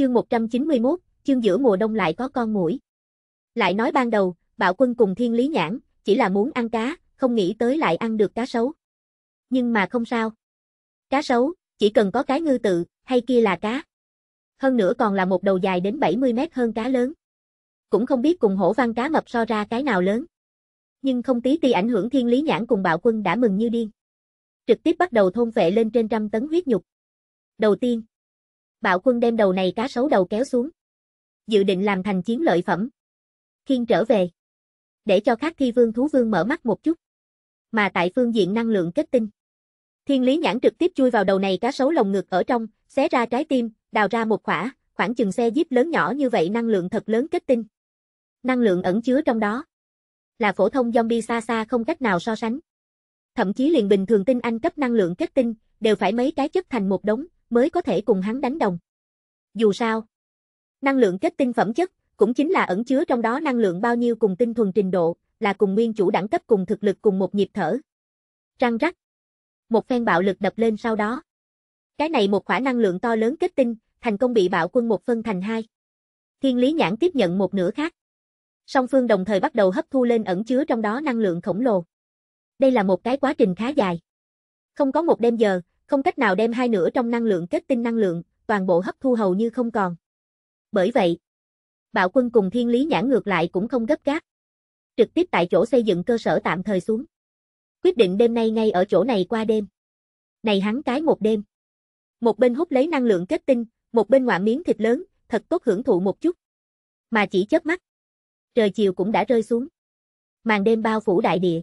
Chương 191, chương giữa mùa đông lại có con mũi. Lại nói ban đầu, bạo quân cùng thiên lý nhãn, chỉ là muốn ăn cá, không nghĩ tới lại ăn được cá sấu. Nhưng mà không sao. Cá sấu, chỉ cần có cái ngư tự, hay kia là cá. Hơn nữa còn là một đầu dài đến 70 mét hơn cá lớn. Cũng không biết cùng hổ văn cá mập so ra cái nào lớn. Nhưng không tí ti ảnh hưởng thiên lý nhãn cùng bạo quân đã mừng như điên. Trực tiếp bắt đầu thôn vệ lên trên trăm tấn huyết nhục. Đầu tiên, bạo quân đem đầu này cá sấu đầu kéo xuống. Dự định làm thành chiến lợi phẩm. Khiên trở về. Để cho các thi vương thú vương mở mắt một chút. Mà tại phương diện năng lượng kết tinh. Thiên lý nhãn trực tiếp chui vào đầu này cá sấu lồng ngực ở trong, xé ra trái tim, đào ra một khỏa, khoảng chừng xe jeep lớn nhỏ như vậy năng lượng thật lớn kết tinh. Năng lượng ẩn chứa trong đó. Là phổ thông zombie xa xa không cách nào so sánh. Thậm chí liền bình thường tinh anh cấp năng lượng kết tinh, đều phải mấy cái chất thành một đống, mới có thể cùng hắn đánh đồng. Dù sao, năng lượng kết tinh phẩm chất cũng chính là ẩn chứa trong đó năng lượng bao nhiêu cùng tinh thuần trình độ, là cùng nguyên chủ đẳng cấp cùng thực lực cùng một nhịp thở. Răng rắc. Một phen bạo lực đập lên sau đó. Cái này một khỏa năng lượng to lớn kết tinh, thành công bị bạo quân một phân thành hai. Thiên lý nhãn tiếp nhận một nửa khác. Song phương đồng thời bắt đầu hấp thu lên ẩn chứa trong đó năng lượng khổng lồ. Đây là một cái quá trình khá dài. Không có một đêm giờ, không cách nào đem hai nửa trong năng lượng kết tinh năng lượng, toàn bộ hấp thu hầu như không còn. Bởi vậy, bạo quân cùng thiên lý nhãn ngược lại cũng không gấp gáp. Trực tiếp tại chỗ xây dựng cơ sở tạm thời xuống. Quyết định đêm nay ngay ở chỗ này qua đêm. Này hắn cái một đêm. Một bên hút lấy năng lượng kết tinh, một bên ngoạ miếng thịt lớn, thật tốt hưởng thụ một chút. Mà chỉ chớp mắt. Trời chiều cũng đã rơi xuống. Màn đêm bao phủ đại địa.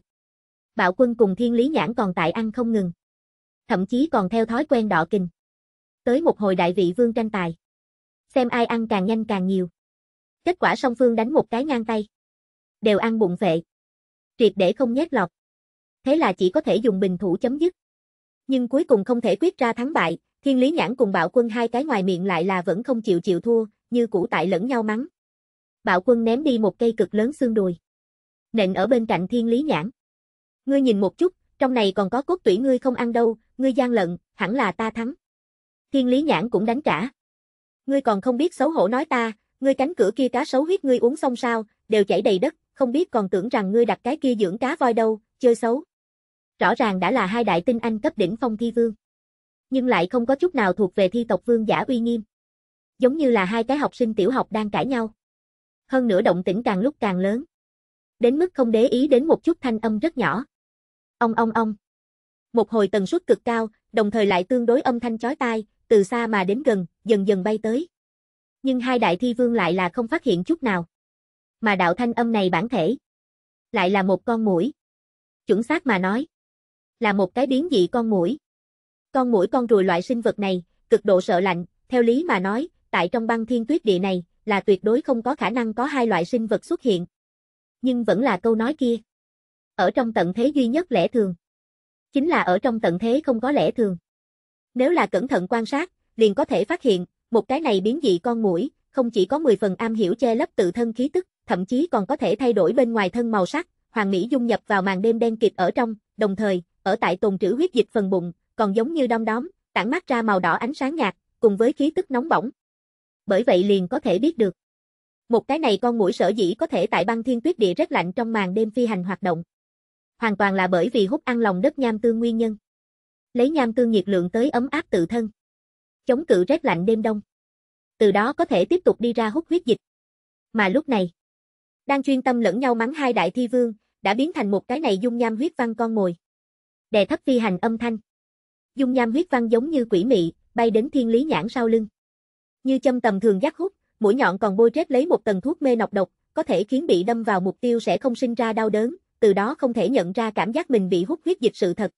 Bạo quân cùng thiên lý nhãn còn tại ăn không ngừng thậm chí còn theo thói quen đỏ kình. Tới một hồi đại vị vương tranh tài. Xem ai ăn càng nhanh càng nhiều. Kết quả song phương đánh một cái ngang tay. Đều ăn bụng vệ. Triệt để không nhét lọt. Thế là chỉ có thể dùng bình thủ chấm dứt. Nhưng cuối cùng không thể quyết ra thắng bại, thiên lý nhãn cùng bạo quân hai cái ngoài miệng lại là vẫn không chịu chịu thua, như cũ tại lẫn nhau mắng. Bạo quân ném đi một cây cực lớn xương đùi. Nện ở bên cạnh thiên lý nhãn. Ngươi nhìn một chút, trong này còn có cốt tủy ngươi không ăn đâu, ngươi gian lận, hẳn là ta thắng. Thiên lý nhãn cũng đánh trả. Ngươi còn không biết xấu hổ nói ta, ngươi cánh cửa kia cá xấu huyết ngươi uống xong sao, đều chảy đầy đất, không biết còn tưởng rằng ngươi đặt cái kia dưỡng cá voi đâu, chơi xấu. Rõ ràng đã là hai đại tinh anh cấp đỉnh phong thi vương. Nhưng lại không có chút nào thuộc về thi tộc vương giả uy nghiêm. Giống như là hai cái học sinh tiểu học đang cãi nhau. Hơn nữa động tĩnh càng lúc càng lớn. Đến mức không để ý đến một chút thanh âm rất nhỏ. Ông ông ông một hồi tần suất cực cao, đồng thời lại tương đối âm thanh chói tai, từ xa mà đến gần, dần dần bay tới. Nhưng hai đại thi vương lại là không phát hiện chút nào. Mà đạo thanh âm này bản thể, lại là một con mũi. Chuẩn xác mà nói, là một cái biến dị con mũi. Con mũi con rùi loại sinh vật này, cực độ sợ lạnh, theo lý mà nói, tại trong băng thiên tuyết địa này, là tuyệt đối không có khả năng có hai loại sinh vật xuất hiện. Nhưng vẫn là câu nói kia. Ở trong tận thế duy nhất lẽ thường chính là ở trong tận thế không có lẽ thường. Nếu là cẩn thận quan sát, liền có thể phát hiện, một cái này biến dị con mũi, không chỉ có 10 phần am hiểu che lấp tự thân khí tức, thậm chí còn có thể thay đổi bên ngoài thân màu sắc, hoàng mỹ dung nhập vào màn đêm đen kịt ở trong, đồng thời, ở tại tồn trữ huyết dịch phần bụng, còn giống như đom đóm, tản mắt ra màu đỏ ánh sáng nhạt, cùng với khí tức nóng bỏng. Bởi vậy liền có thể biết được. Một cái này con mũi sở dĩ có thể tại băng thiên tuyết địa rất lạnh trong màn đêm phi hành hoạt động, hoàn toàn là bởi vì hút ăn lòng đất nham tương nguyên nhân. Lấy nham tương nhiệt lượng tới ấm áp tự thân. Chống cự rét lạnh đêm đông. Từ đó có thể tiếp tục đi ra hút huyết dịch. Mà lúc này, đang chuyên tâm lẫn nhau mắng hai đại thi vương, đã biến thành một cái này dung nham huyết văn con mồi. Đè thấp phi hành âm thanh. Dung nham huyết văn giống như quỷ mị, bay đến thiên lý nhãn sau lưng. Như châm tầm thường dắt hút, mũi nhọn còn bôi trét lấy một tầng thuốc mê nọc độc, có thể khiến bị đâm vào mục tiêu sẽ không sinh ra đau đớn, từ đó không thể nhận ra cảm giác mình bị hút huyết dịch sự thật.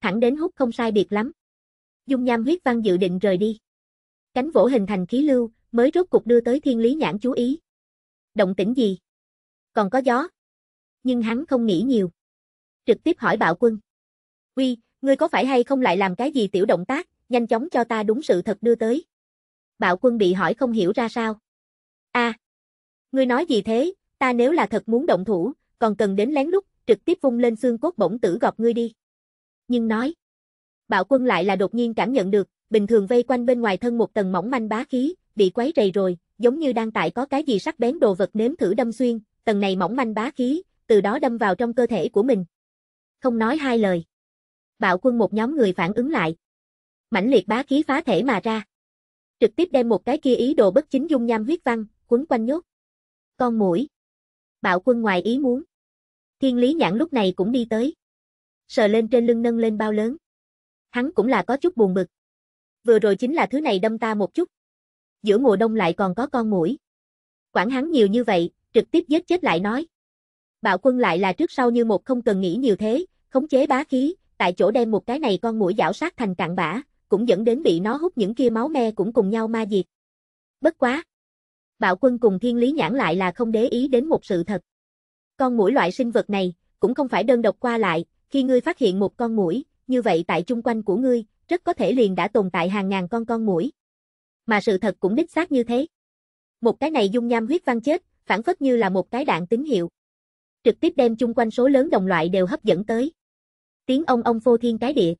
Thẳng đến hút không sai biệt lắm. Dung nham huyết văn dự định rời đi. Cánh vỗ hình thành khí lưu, mới rốt cục đưa tới thiên lý nhãn chú ý. Động tĩnh gì? Còn có gió. Nhưng hắn không nghĩ nhiều. Trực tiếp hỏi bạo quân. Uy, ngươi có phải hay không lại làm cái gì tiểu động tác, nhanh chóng cho ta đúng sự thật đưa tới. Bạo quân bị hỏi không hiểu ra sao. a à, ngươi nói gì thế, ta nếu là thật muốn động thủ, còn cần đến lén lút, trực tiếp vung lên xương cốt bổng tử gọt ngươi đi. Nhưng nói, bạo quân lại là đột nhiên cảm nhận được, bình thường vây quanh bên ngoài thân một tầng mỏng manh bá khí, bị quấy rầy rồi, giống như đang tại có cái gì sắc bén đồ vật nếm thử đâm xuyên, tầng này mỏng manh bá khí, từ đó đâm vào trong cơ thể của mình. Không nói hai lời. Bạo quân một nhóm người phản ứng lại. Mãnh liệt bá khí phá thể mà ra. Trực tiếp đem một cái kia ý đồ bất chính dung nham huyết văn, quấn quanh nhốt. Con mũi. Bạo quân ngoài ý muốn. Thiên Lý Nhãn lúc này cũng đi tới. Sờ lên trên lưng nâng lên bao lớn. Hắn cũng là có chút buồn bực. Vừa rồi chính là thứ này đâm ta một chút. Giữa mùa đông lại còn có con mũi. Quản hắn nhiều như vậy, trực tiếp giết chết lại nói. Bạo quân lại là trước sau như một không cần nghĩ nhiều thế, khống chế bá khí, tại chỗ đem một cái này con mũi dạo sát thành cặn bã, cũng dẫn đến bị nó hút những kia máu me cũng cùng nhau ma diệt. Bất quá. Bạo quân cùng thiên lý nhãn lại là không để ý đến một sự thật. Con mũi loại sinh vật này, cũng không phải đơn độc qua lại, khi ngươi phát hiện một con mũi, như vậy tại chung quanh của ngươi, rất có thể liền đã tồn tại hàng ngàn con con mũi. Mà sự thật cũng đích xác như thế. Một cái này dung nham huyết văn chết, phản phất như là một cái đạn tín hiệu. Trực tiếp đem chung quanh số lớn đồng loại đều hấp dẫn tới. Tiếng ông ông phô thiên cái địa.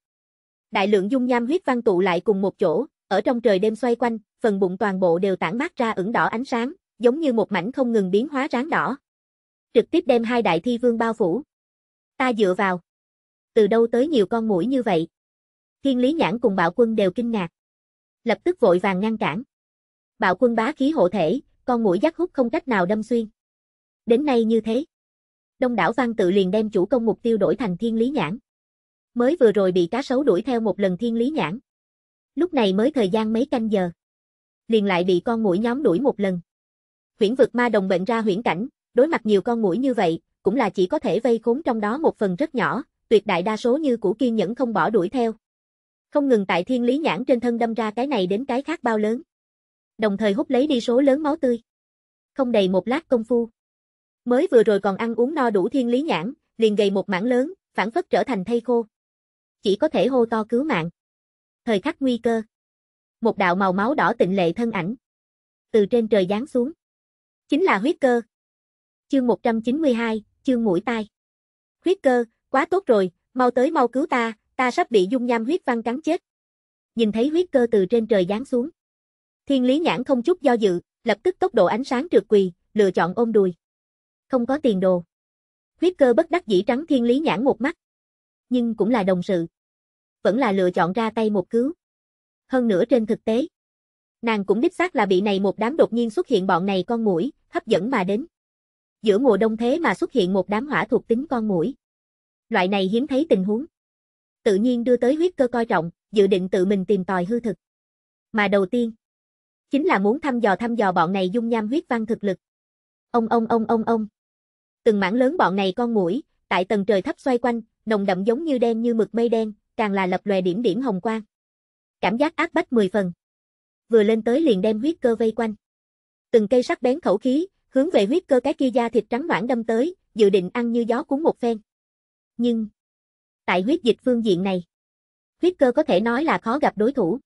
Đại lượng dung nham huyết văn tụ lại cùng một chỗ, ở trong trời đêm xoay quanh, phần bụng toàn bộ đều tản mát ra ửng đỏ ánh sáng, giống như một mảnh không ngừng biến hóa ráng đỏ trực tiếp đem hai đại thi vương bao phủ. Ta dựa vào. Từ đâu tới nhiều con mũi như vậy? Thiên Lý Nhãn cùng Bạo Quân đều kinh ngạc. Lập tức vội vàng ngăn cản. Bạo Quân bá khí hộ thể, con mũi giác hút không cách nào đâm xuyên. Đến nay như thế. Đông đảo văn tự liền đem chủ công mục tiêu đổi thành Thiên Lý Nhãn. Mới vừa rồi bị cá sấu đuổi theo một lần Thiên Lý Nhãn. Lúc này mới thời gian mấy canh giờ. Liền lại bị con mũi nhóm đuổi một lần. Huyễn vực ma đồng bệnh ra huyễn cảnh, Đối mặt nhiều con mũi như vậy, cũng là chỉ có thể vây khốn trong đó một phần rất nhỏ, tuyệt đại đa số như củ kiên nhẫn không bỏ đuổi theo. Không ngừng tại thiên lý nhãn trên thân đâm ra cái này đến cái khác bao lớn. Đồng thời hút lấy đi số lớn máu tươi. Không đầy một lát công phu. Mới vừa rồi còn ăn uống no đủ thiên lý nhãn, liền gầy một mảng lớn, phản phất trở thành thây khô. Chỉ có thể hô to cứu mạng. Thời khắc nguy cơ. Một đạo màu máu đỏ tịnh lệ thân ảnh. Từ trên trời giáng xuống. Chính là huyết cơ, chương 192, chương mũi tai. Huyết cơ, quá tốt rồi, mau tới mau cứu ta, ta sắp bị dung nham huyết văn cắn chết. Nhìn thấy huyết cơ từ trên trời giáng xuống. Thiên lý nhãn không chút do dự, lập tức tốc độ ánh sáng trượt quỳ, lựa chọn ôm đùi. Không có tiền đồ. Huyết cơ bất đắc dĩ trắng thiên lý nhãn một mắt. Nhưng cũng là đồng sự. Vẫn là lựa chọn ra tay một cứu. Hơn nữa trên thực tế. Nàng cũng đích xác là bị này một đám đột nhiên xuất hiện bọn này con mũi, hấp dẫn mà đến giữa mùa đông thế mà xuất hiện một đám hỏa thuộc tính con mũi. Loại này hiếm thấy tình huống. Tự nhiên đưa tới huyết cơ coi trọng, dự định tự mình tìm tòi hư thực. Mà đầu tiên, chính là muốn thăm dò thăm dò bọn này dung nham huyết văn thực lực. Ông ông ông ông ông. Từng mảng lớn bọn này con mũi, tại tầng trời thấp xoay quanh, nồng đậm giống như đen như mực mây đen, càng là lập lòe điểm điểm hồng quang. Cảm giác ác bách mười phần. Vừa lên tới liền đem huyết cơ vây quanh. Từng cây sắc bén khẩu khí, hướng về huyết cơ cái kia da thịt trắng noãn đâm tới, dự định ăn như gió cuốn một phen. Nhưng, tại huyết dịch phương diện này, huyết cơ có thể nói là khó gặp đối thủ.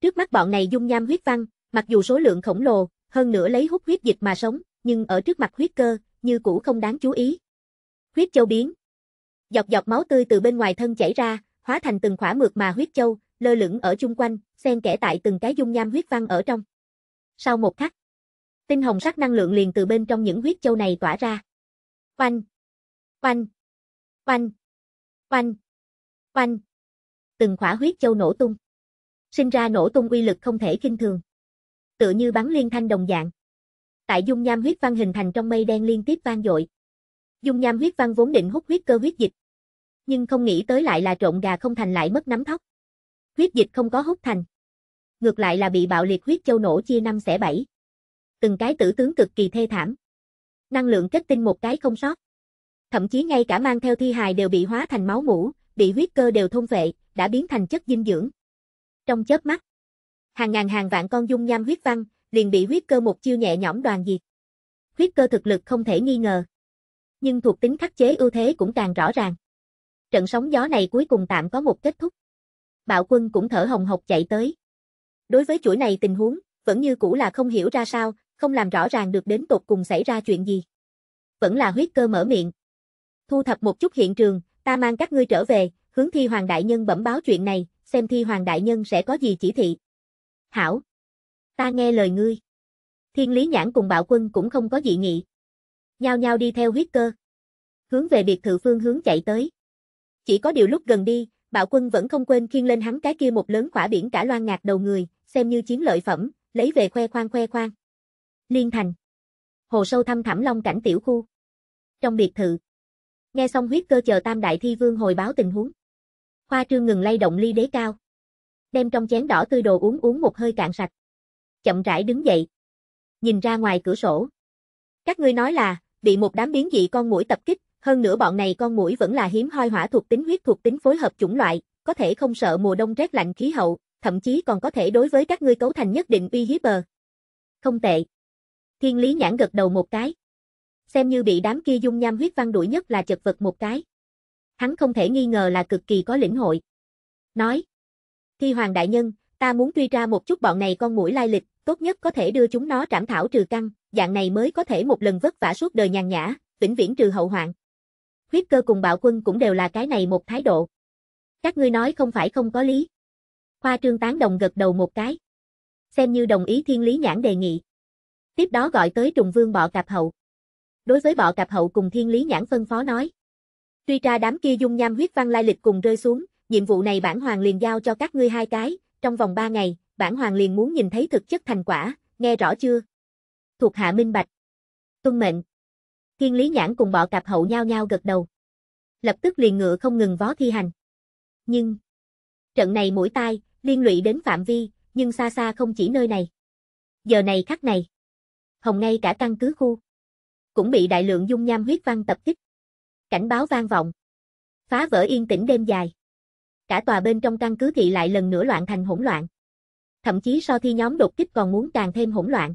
Trước mắt bọn này dung nham huyết văn, mặc dù số lượng khổng lồ, hơn nữa lấy hút huyết dịch mà sống, nhưng ở trước mặt huyết cơ, như cũ không đáng chú ý. Huyết châu biến. Dọc dọc máu tươi từ bên ngoài thân chảy ra, hóa thành từng khỏa mượt mà huyết châu, lơ lửng ở chung quanh, xen kẽ tại từng cái dung nham huyết văn ở trong. Sau một khắc, Tinh hồng sắc năng lượng liền từ bên trong những huyết châu này tỏa ra. Oanh! Oanh! Oanh! Oanh! Oanh! Từng khỏa huyết châu nổ tung. Sinh ra nổ tung uy lực không thể kinh thường. Tựa như bắn liên thanh đồng dạng. Tại dung nham huyết văn hình thành trong mây đen liên tiếp vang dội. Dung nham huyết văn vốn định hút huyết cơ huyết dịch. Nhưng không nghĩ tới lại là trộn gà không thành lại mất nắm thóc. Huyết dịch không có hút thành. Ngược lại là bị bạo liệt huyết châu nổ chia năm xẻ bảy từng cái tử tướng cực kỳ thê thảm. Năng lượng kết tinh một cái không sót. Thậm chí ngay cả mang theo thi hài đều bị hóa thành máu mũ, bị huyết cơ đều thôn vệ, đã biến thành chất dinh dưỡng. Trong chớp mắt, hàng ngàn hàng vạn con dung nham huyết văn, liền bị huyết cơ một chiêu nhẹ nhõm đoàn diệt. Huyết cơ thực lực không thể nghi ngờ. Nhưng thuộc tính khắc chế ưu thế cũng càng rõ ràng. Trận sóng gió này cuối cùng tạm có một kết thúc. Bạo quân cũng thở hồng hộc chạy tới. Đối với chuỗi này tình huống, vẫn như cũ là không hiểu ra sao, không làm rõ ràng được đến tột cùng xảy ra chuyện gì. Vẫn là huyết cơ mở miệng. Thu thập một chút hiện trường, ta mang các ngươi trở về, hướng thi hoàng đại nhân bẩm báo chuyện này, xem thi hoàng đại nhân sẽ có gì chỉ thị. Hảo! Ta nghe lời ngươi. Thiên lý nhãn cùng bạo quân cũng không có dị nghị. Nhao nhao đi theo huyết cơ. Hướng về biệt thự phương hướng chạy tới. Chỉ có điều lúc gần đi, bạo quân vẫn không quên khiên lên hắn cái kia một lớn khỏa biển cả loan ngạc đầu người, xem như chiến lợi phẩm, lấy về khoe khoang khoe khoang. Liên Thành. Hồ sâu thăm thẳm long cảnh tiểu khu. Trong biệt thự. Nghe xong huyết cơ chờ tam đại thi vương hồi báo tình huống. Khoa trương ngừng lay động ly đế cao. Đem trong chén đỏ tươi đồ uống uống một hơi cạn sạch. Chậm rãi đứng dậy. Nhìn ra ngoài cửa sổ. Các ngươi nói là, bị một đám biến dị con mũi tập kích, hơn nữa bọn này con mũi vẫn là hiếm hoi hỏa thuộc tính huyết thuộc tính phối hợp chủng loại, có thể không sợ mùa đông rét lạnh khí hậu, thậm chí còn có thể đối với các ngươi cấu thành nhất định uy hiếp bờ. Không tệ. Thiên Lý Nhãn gật đầu một cái. Xem như bị đám kia dung nham huyết văn đuổi nhất là chật vật một cái. Hắn không thể nghi ngờ là cực kỳ có lĩnh hội. Nói. Thi Hoàng Đại Nhân, ta muốn truy ra một chút bọn này con mũi lai lịch, tốt nhất có thể đưa chúng nó trảm thảo trừ căn, dạng này mới có thể một lần vất vả suốt đời nhàn nhã, vĩnh viễn trừ hậu hoạn. Huyết cơ cùng bạo quân cũng đều là cái này một thái độ. Các ngươi nói không phải không có lý. Khoa trương tán đồng gật đầu một cái. Xem như đồng ý thiên lý nhãn đề nghị. Tiếp đó gọi tới trùng vương bọ cạp hậu. Đối với bọ cạp hậu cùng thiên lý nhãn phân phó nói. truy tra đám kia dung nham huyết văn lai lịch cùng rơi xuống, nhiệm vụ này bản hoàng liền giao cho các ngươi hai cái, trong vòng ba ngày, bản hoàng liền muốn nhìn thấy thực chất thành quả, nghe rõ chưa? Thuộc hạ minh bạch. Tuân mệnh. Thiên lý nhãn cùng bọ cạp hậu nhao nhao gật đầu. Lập tức liền ngựa không ngừng vó thi hành. Nhưng, trận này mũi tai, liên lụy đến phạm vi, nhưng xa xa không chỉ nơi này. Giờ này khắc này hồng ngay cả căn cứ khu. Cũng bị đại lượng dung nham huyết văn tập kích. Cảnh báo vang vọng. Phá vỡ yên tĩnh đêm dài. Cả tòa bên trong căn cứ thị lại lần nữa loạn thành hỗn loạn. Thậm chí so thi nhóm đột kích còn muốn càng thêm hỗn loạn.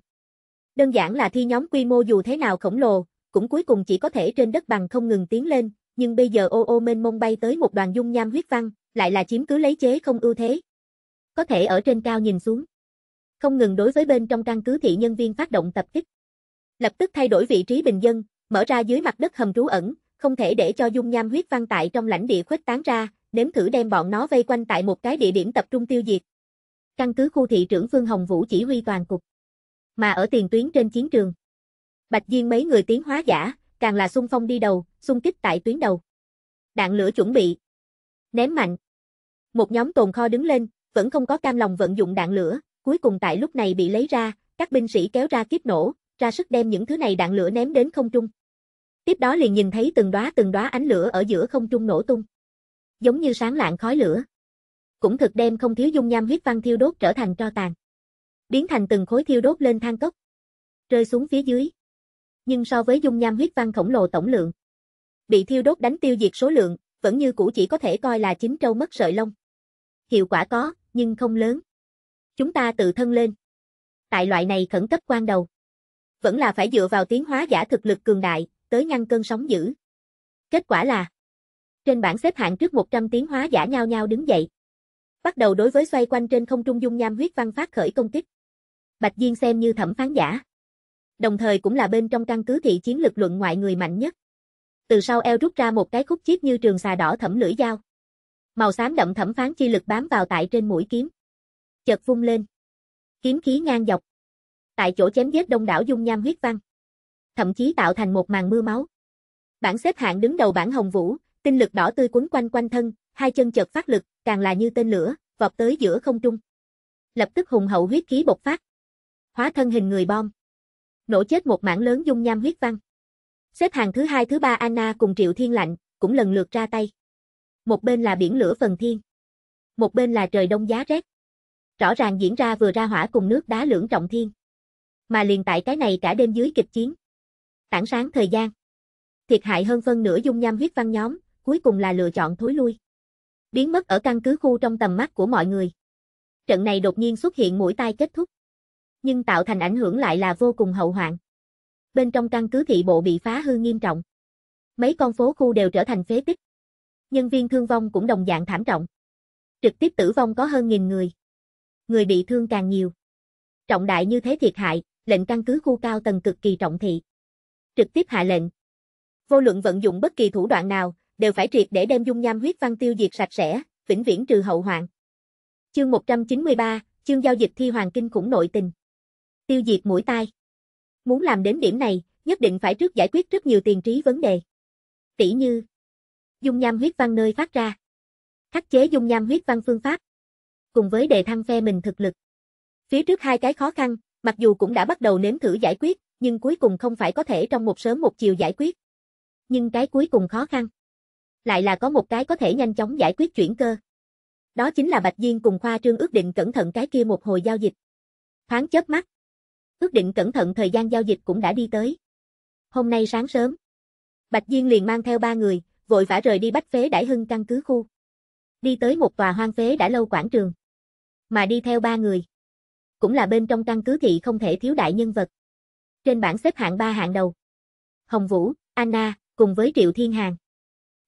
Đơn giản là thi nhóm quy mô dù thế nào khổng lồ, cũng cuối cùng chỉ có thể trên đất bằng không ngừng tiến lên, nhưng bây giờ ô ô mênh mông bay tới một đoàn dung nham huyết văn, lại là chiếm cứ lấy chế không ưu thế. Có thể ở trên cao nhìn xuống không ngừng đối với bên trong căn cứ thị nhân viên phát động tập kích. Lập tức thay đổi vị trí bình dân, mở ra dưới mặt đất hầm trú ẩn, không thể để cho dung nham huyết văn tại trong lãnh địa khuếch tán ra, nếm thử đem bọn nó vây quanh tại một cái địa điểm tập trung tiêu diệt. Căn cứ khu thị trưởng Phương Hồng Vũ chỉ huy toàn cục. Mà ở tiền tuyến trên chiến trường, Bạch Diên mấy người tiến hóa giả, càng là xung phong đi đầu, xung kích tại tuyến đầu. Đạn lửa chuẩn bị, ném mạnh. Một nhóm tồn kho đứng lên, vẫn không có cam lòng vận dụng đạn lửa, cuối cùng tại lúc này bị lấy ra, các binh sĩ kéo ra kiếp nổ, ra sức đem những thứ này đạn lửa ném đến không trung. Tiếp đó liền nhìn thấy từng đóa từng đóa ánh lửa ở giữa không trung nổ tung, giống như sáng lạng khói lửa. Cũng thực đem không thiếu dung nham huyết văn thiêu đốt trở thành tro tàn, biến thành từng khối thiêu đốt lên thang cốc, rơi xuống phía dưới. Nhưng so với dung nham huyết văn khổng lồ tổng lượng, bị thiêu đốt đánh tiêu diệt số lượng, vẫn như cũ chỉ có thể coi là chín trâu mất sợi lông. Hiệu quả có, nhưng không lớn. Chúng ta tự thân lên. Tại loại này khẩn cấp quan đầu. Vẫn là phải dựa vào tiến hóa giả thực lực cường đại, tới ngăn cơn sóng dữ. Kết quả là Trên bảng xếp hạng trước 100 tiến hóa giả nhau nhau đứng dậy. Bắt đầu đối với xoay quanh trên không trung dung nham huyết văn phát khởi công kích. Bạch Diên xem như thẩm phán giả. Đồng thời cũng là bên trong căn cứ thị chiến lực luận ngoại người mạnh nhất. Từ sau eo rút ra một cái khúc chiếc như trường xà đỏ thẩm lưỡi dao. Màu xám đậm thẩm phán chi lực bám vào tại trên mũi kiếm chợt vung lên. Kiếm khí ngang dọc. Tại chỗ chém giết đông đảo dung nham huyết văn. Thậm chí tạo thành một màn mưa máu. Bảng xếp hạng đứng đầu bảng Hồng Vũ, tinh lực đỏ tươi quấn quanh quanh thân, hai chân chợt phát lực, càng là như tên lửa, vọt tới giữa không trung. Lập tức hùng hậu huyết khí bộc phát. Hóa thân hình người bom. Nổ chết một mảng lớn dung nham huyết văn. Xếp hàng thứ hai thứ ba Anna cùng Triệu Thiên Lạnh, cũng lần lượt ra tay. Một bên là biển lửa phần thiên. Một bên là trời đông giá rét rõ ràng diễn ra vừa ra hỏa cùng nước đá lưỡng trọng thiên. Mà liền tại cái này cả đêm dưới kịch chiến. Tảng sáng thời gian. Thiệt hại hơn phân nửa dung nham huyết văn nhóm, cuối cùng là lựa chọn thối lui. Biến mất ở căn cứ khu trong tầm mắt của mọi người. Trận này đột nhiên xuất hiện mũi tai kết thúc. Nhưng tạo thành ảnh hưởng lại là vô cùng hậu hoạn. Bên trong căn cứ thị bộ bị phá hư nghiêm trọng. Mấy con phố khu đều trở thành phế tích. Nhân viên thương vong cũng đồng dạng thảm trọng. Trực tiếp tử vong có hơn nghìn người người bị thương càng nhiều. Trọng đại như thế thiệt hại, lệnh căn cứ khu cao tầng cực kỳ trọng thị. Trực tiếp hạ lệnh. Vô luận vận dụng bất kỳ thủ đoạn nào, đều phải triệt để đem dung nham huyết văn tiêu diệt sạch sẽ, vĩnh viễn trừ hậu hoạn. Chương 193, chương giao dịch thi hoàng kinh khủng nội tình. Tiêu diệt mũi tai. Muốn làm đến điểm này, nhất định phải trước giải quyết rất nhiều tiền trí vấn đề. Tỷ như, dung nham huyết văn nơi phát ra. Khắc chế dung nham huyết văn phương pháp cùng với đề thăng phe mình thực lực. Phía trước hai cái khó khăn, mặc dù cũng đã bắt đầu nếm thử giải quyết, nhưng cuối cùng không phải có thể trong một sớm một chiều giải quyết. Nhưng cái cuối cùng khó khăn, lại là có một cái có thể nhanh chóng giải quyết chuyển cơ. Đó chính là Bạch Diên cùng Khoa Trương ước định cẩn thận cái kia một hồi giao dịch. Thoáng chớp mắt, ước định cẩn thận thời gian giao dịch cũng đã đi tới. Hôm nay sáng sớm, Bạch Diên liền mang theo ba người, vội vã rời đi Bách Phế Đại Hưng căn cứ khu. Đi tới một tòa hoang phế đã lâu quảng trường mà đi theo ba người. Cũng là bên trong căn cứ thị không thể thiếu đại nhân vật. Trên bảng xếp hạng ba hạng đầu. Hồng Vũ, Anna, cùng với Triệu Thiên Hàng.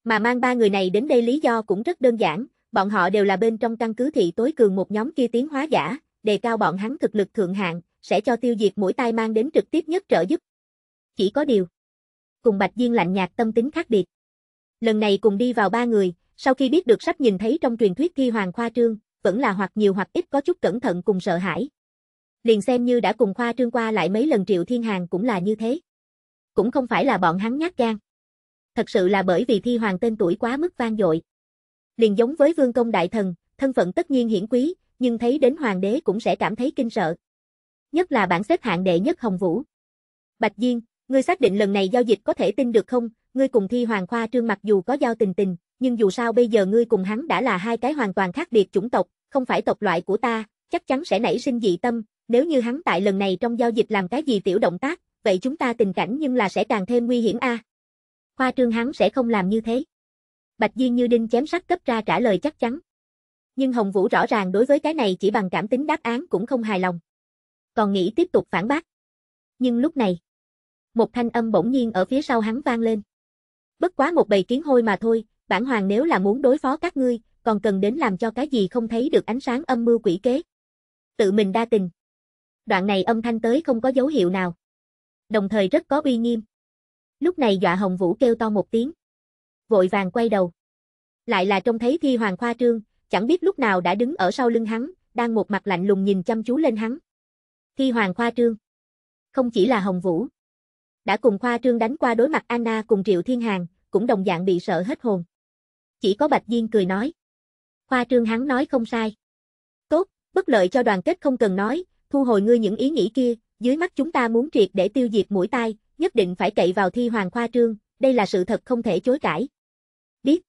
Mà mang ba người này đến đây lý do cũng rất đơn giản, bọn họ đều là bên trong căn cứ thị tối cường một nhóm kia tiến hóa giả, đề cao bọn hắn thực lực thượng hạng, sẽ cho tiêu diệt mũi tai mang đến trực tiếp nhất trợ giúp. Chỉ có điều, cùng Bạch Diên lạnh nhạt tâm tính khác biệt. Lần này cùng đi vào ba người, sau khi biết được sắp nhìn thấy trong truyền thuyết thi hoàng khoa trương, vẫn là hoặc nhiều hoặc ít có chút cẩn thận cùng sợ hãi. Liền xem như đã cùng khoa trương qua lại mấy lần Triệu Thiên Hàng cũng là như thế. Cũng không phải là bọn hắn nhát gan. Thật sự là bởi vì Thi Hoàng tên tuổi quá mức vang dội. Liền giống với Vương Công Đại Thần, thân phận tất nhiên hiển quý, nhưng thấy đến Hoàng đế cũng sẽ cảm thấy kinh sợ. Nhất là bản xếp hạng đệ nhất Hồng Vũ. Bạch Diên, ngươi xác định lần này giao dịch có thể tin được không? Ngươi cùng Thi Hoàng Khoa Trương mặc dù có giao tình tình, nhưng dù sao bây giờ ngươi cùng hắn đã là hai cái hoàn toàn khác biệt chủng tộc, không phải tộc loại của ta, chắc chắn sẽ nảy sinh dị tâm, nếu như hắn tại lần này trong giao dịch làm cái gì tiểu động tác, vậy chúng ta tình cảnh nhưng là sẽ càng thêm nguy hiểm a. Khoa trương hắn sẽ không làm như thế. Bạch Diên như đinh chém sắt cấp ra trả lời chắc chắn. Nhưng Hồng Vũ rõ ràng đối với cái này chỉ bằng cảm tính đáp án cũng không hài lòng. Còn nghĩ tiếp tục phản bác. Nhưng lúc này, một thanh âm bỗng nhiên ở phía sau hắn vang lên. Bất quá một bầy kiến hôi mà thôi, bản hoàng nếu là muốn đối phó các ngươi, còn cần đến làm cho cái gì không thấy được ánh sáng âm mưu quỷ kế. Tự mình đa tình. Đoạn này âm thanh tới không có dấu hiệu nào. Đồng thời rất có uy nghiêm. Lúc này dọa Hồng Vũ kêu to một tiếng. Vội vàng quay đầu. Lại là trông thấy Thi Hoàng Khoa Trương, chẳng biết lúc nào đã đứng ở sau lưng hắn, đang một mặt lạnh lùng nhìn chăm chú lên hắn. Thi Hoàng Khoa Trương. Không chỉ là Hồng Vũ. Đã cùng Khoa Trương đánh qua đối mặt Anna cùng Triệu Thiên Hàng, cũng đồng dạng bị sợ hết hồn. Chỉ có Bạch Diên cười nói. Khoa trương hắn nói không sai. Tốt, bất lợi cho đoàn kết không cần nói, thu hồi ngươi những ý nghĩ kia, dưới mắt chúng ta muốn triệt để tiêu diệt mũi tai, nhất định phải cậy vào thi hoàng khoa trương, đây là sự thật không thể chối cãi. Biết.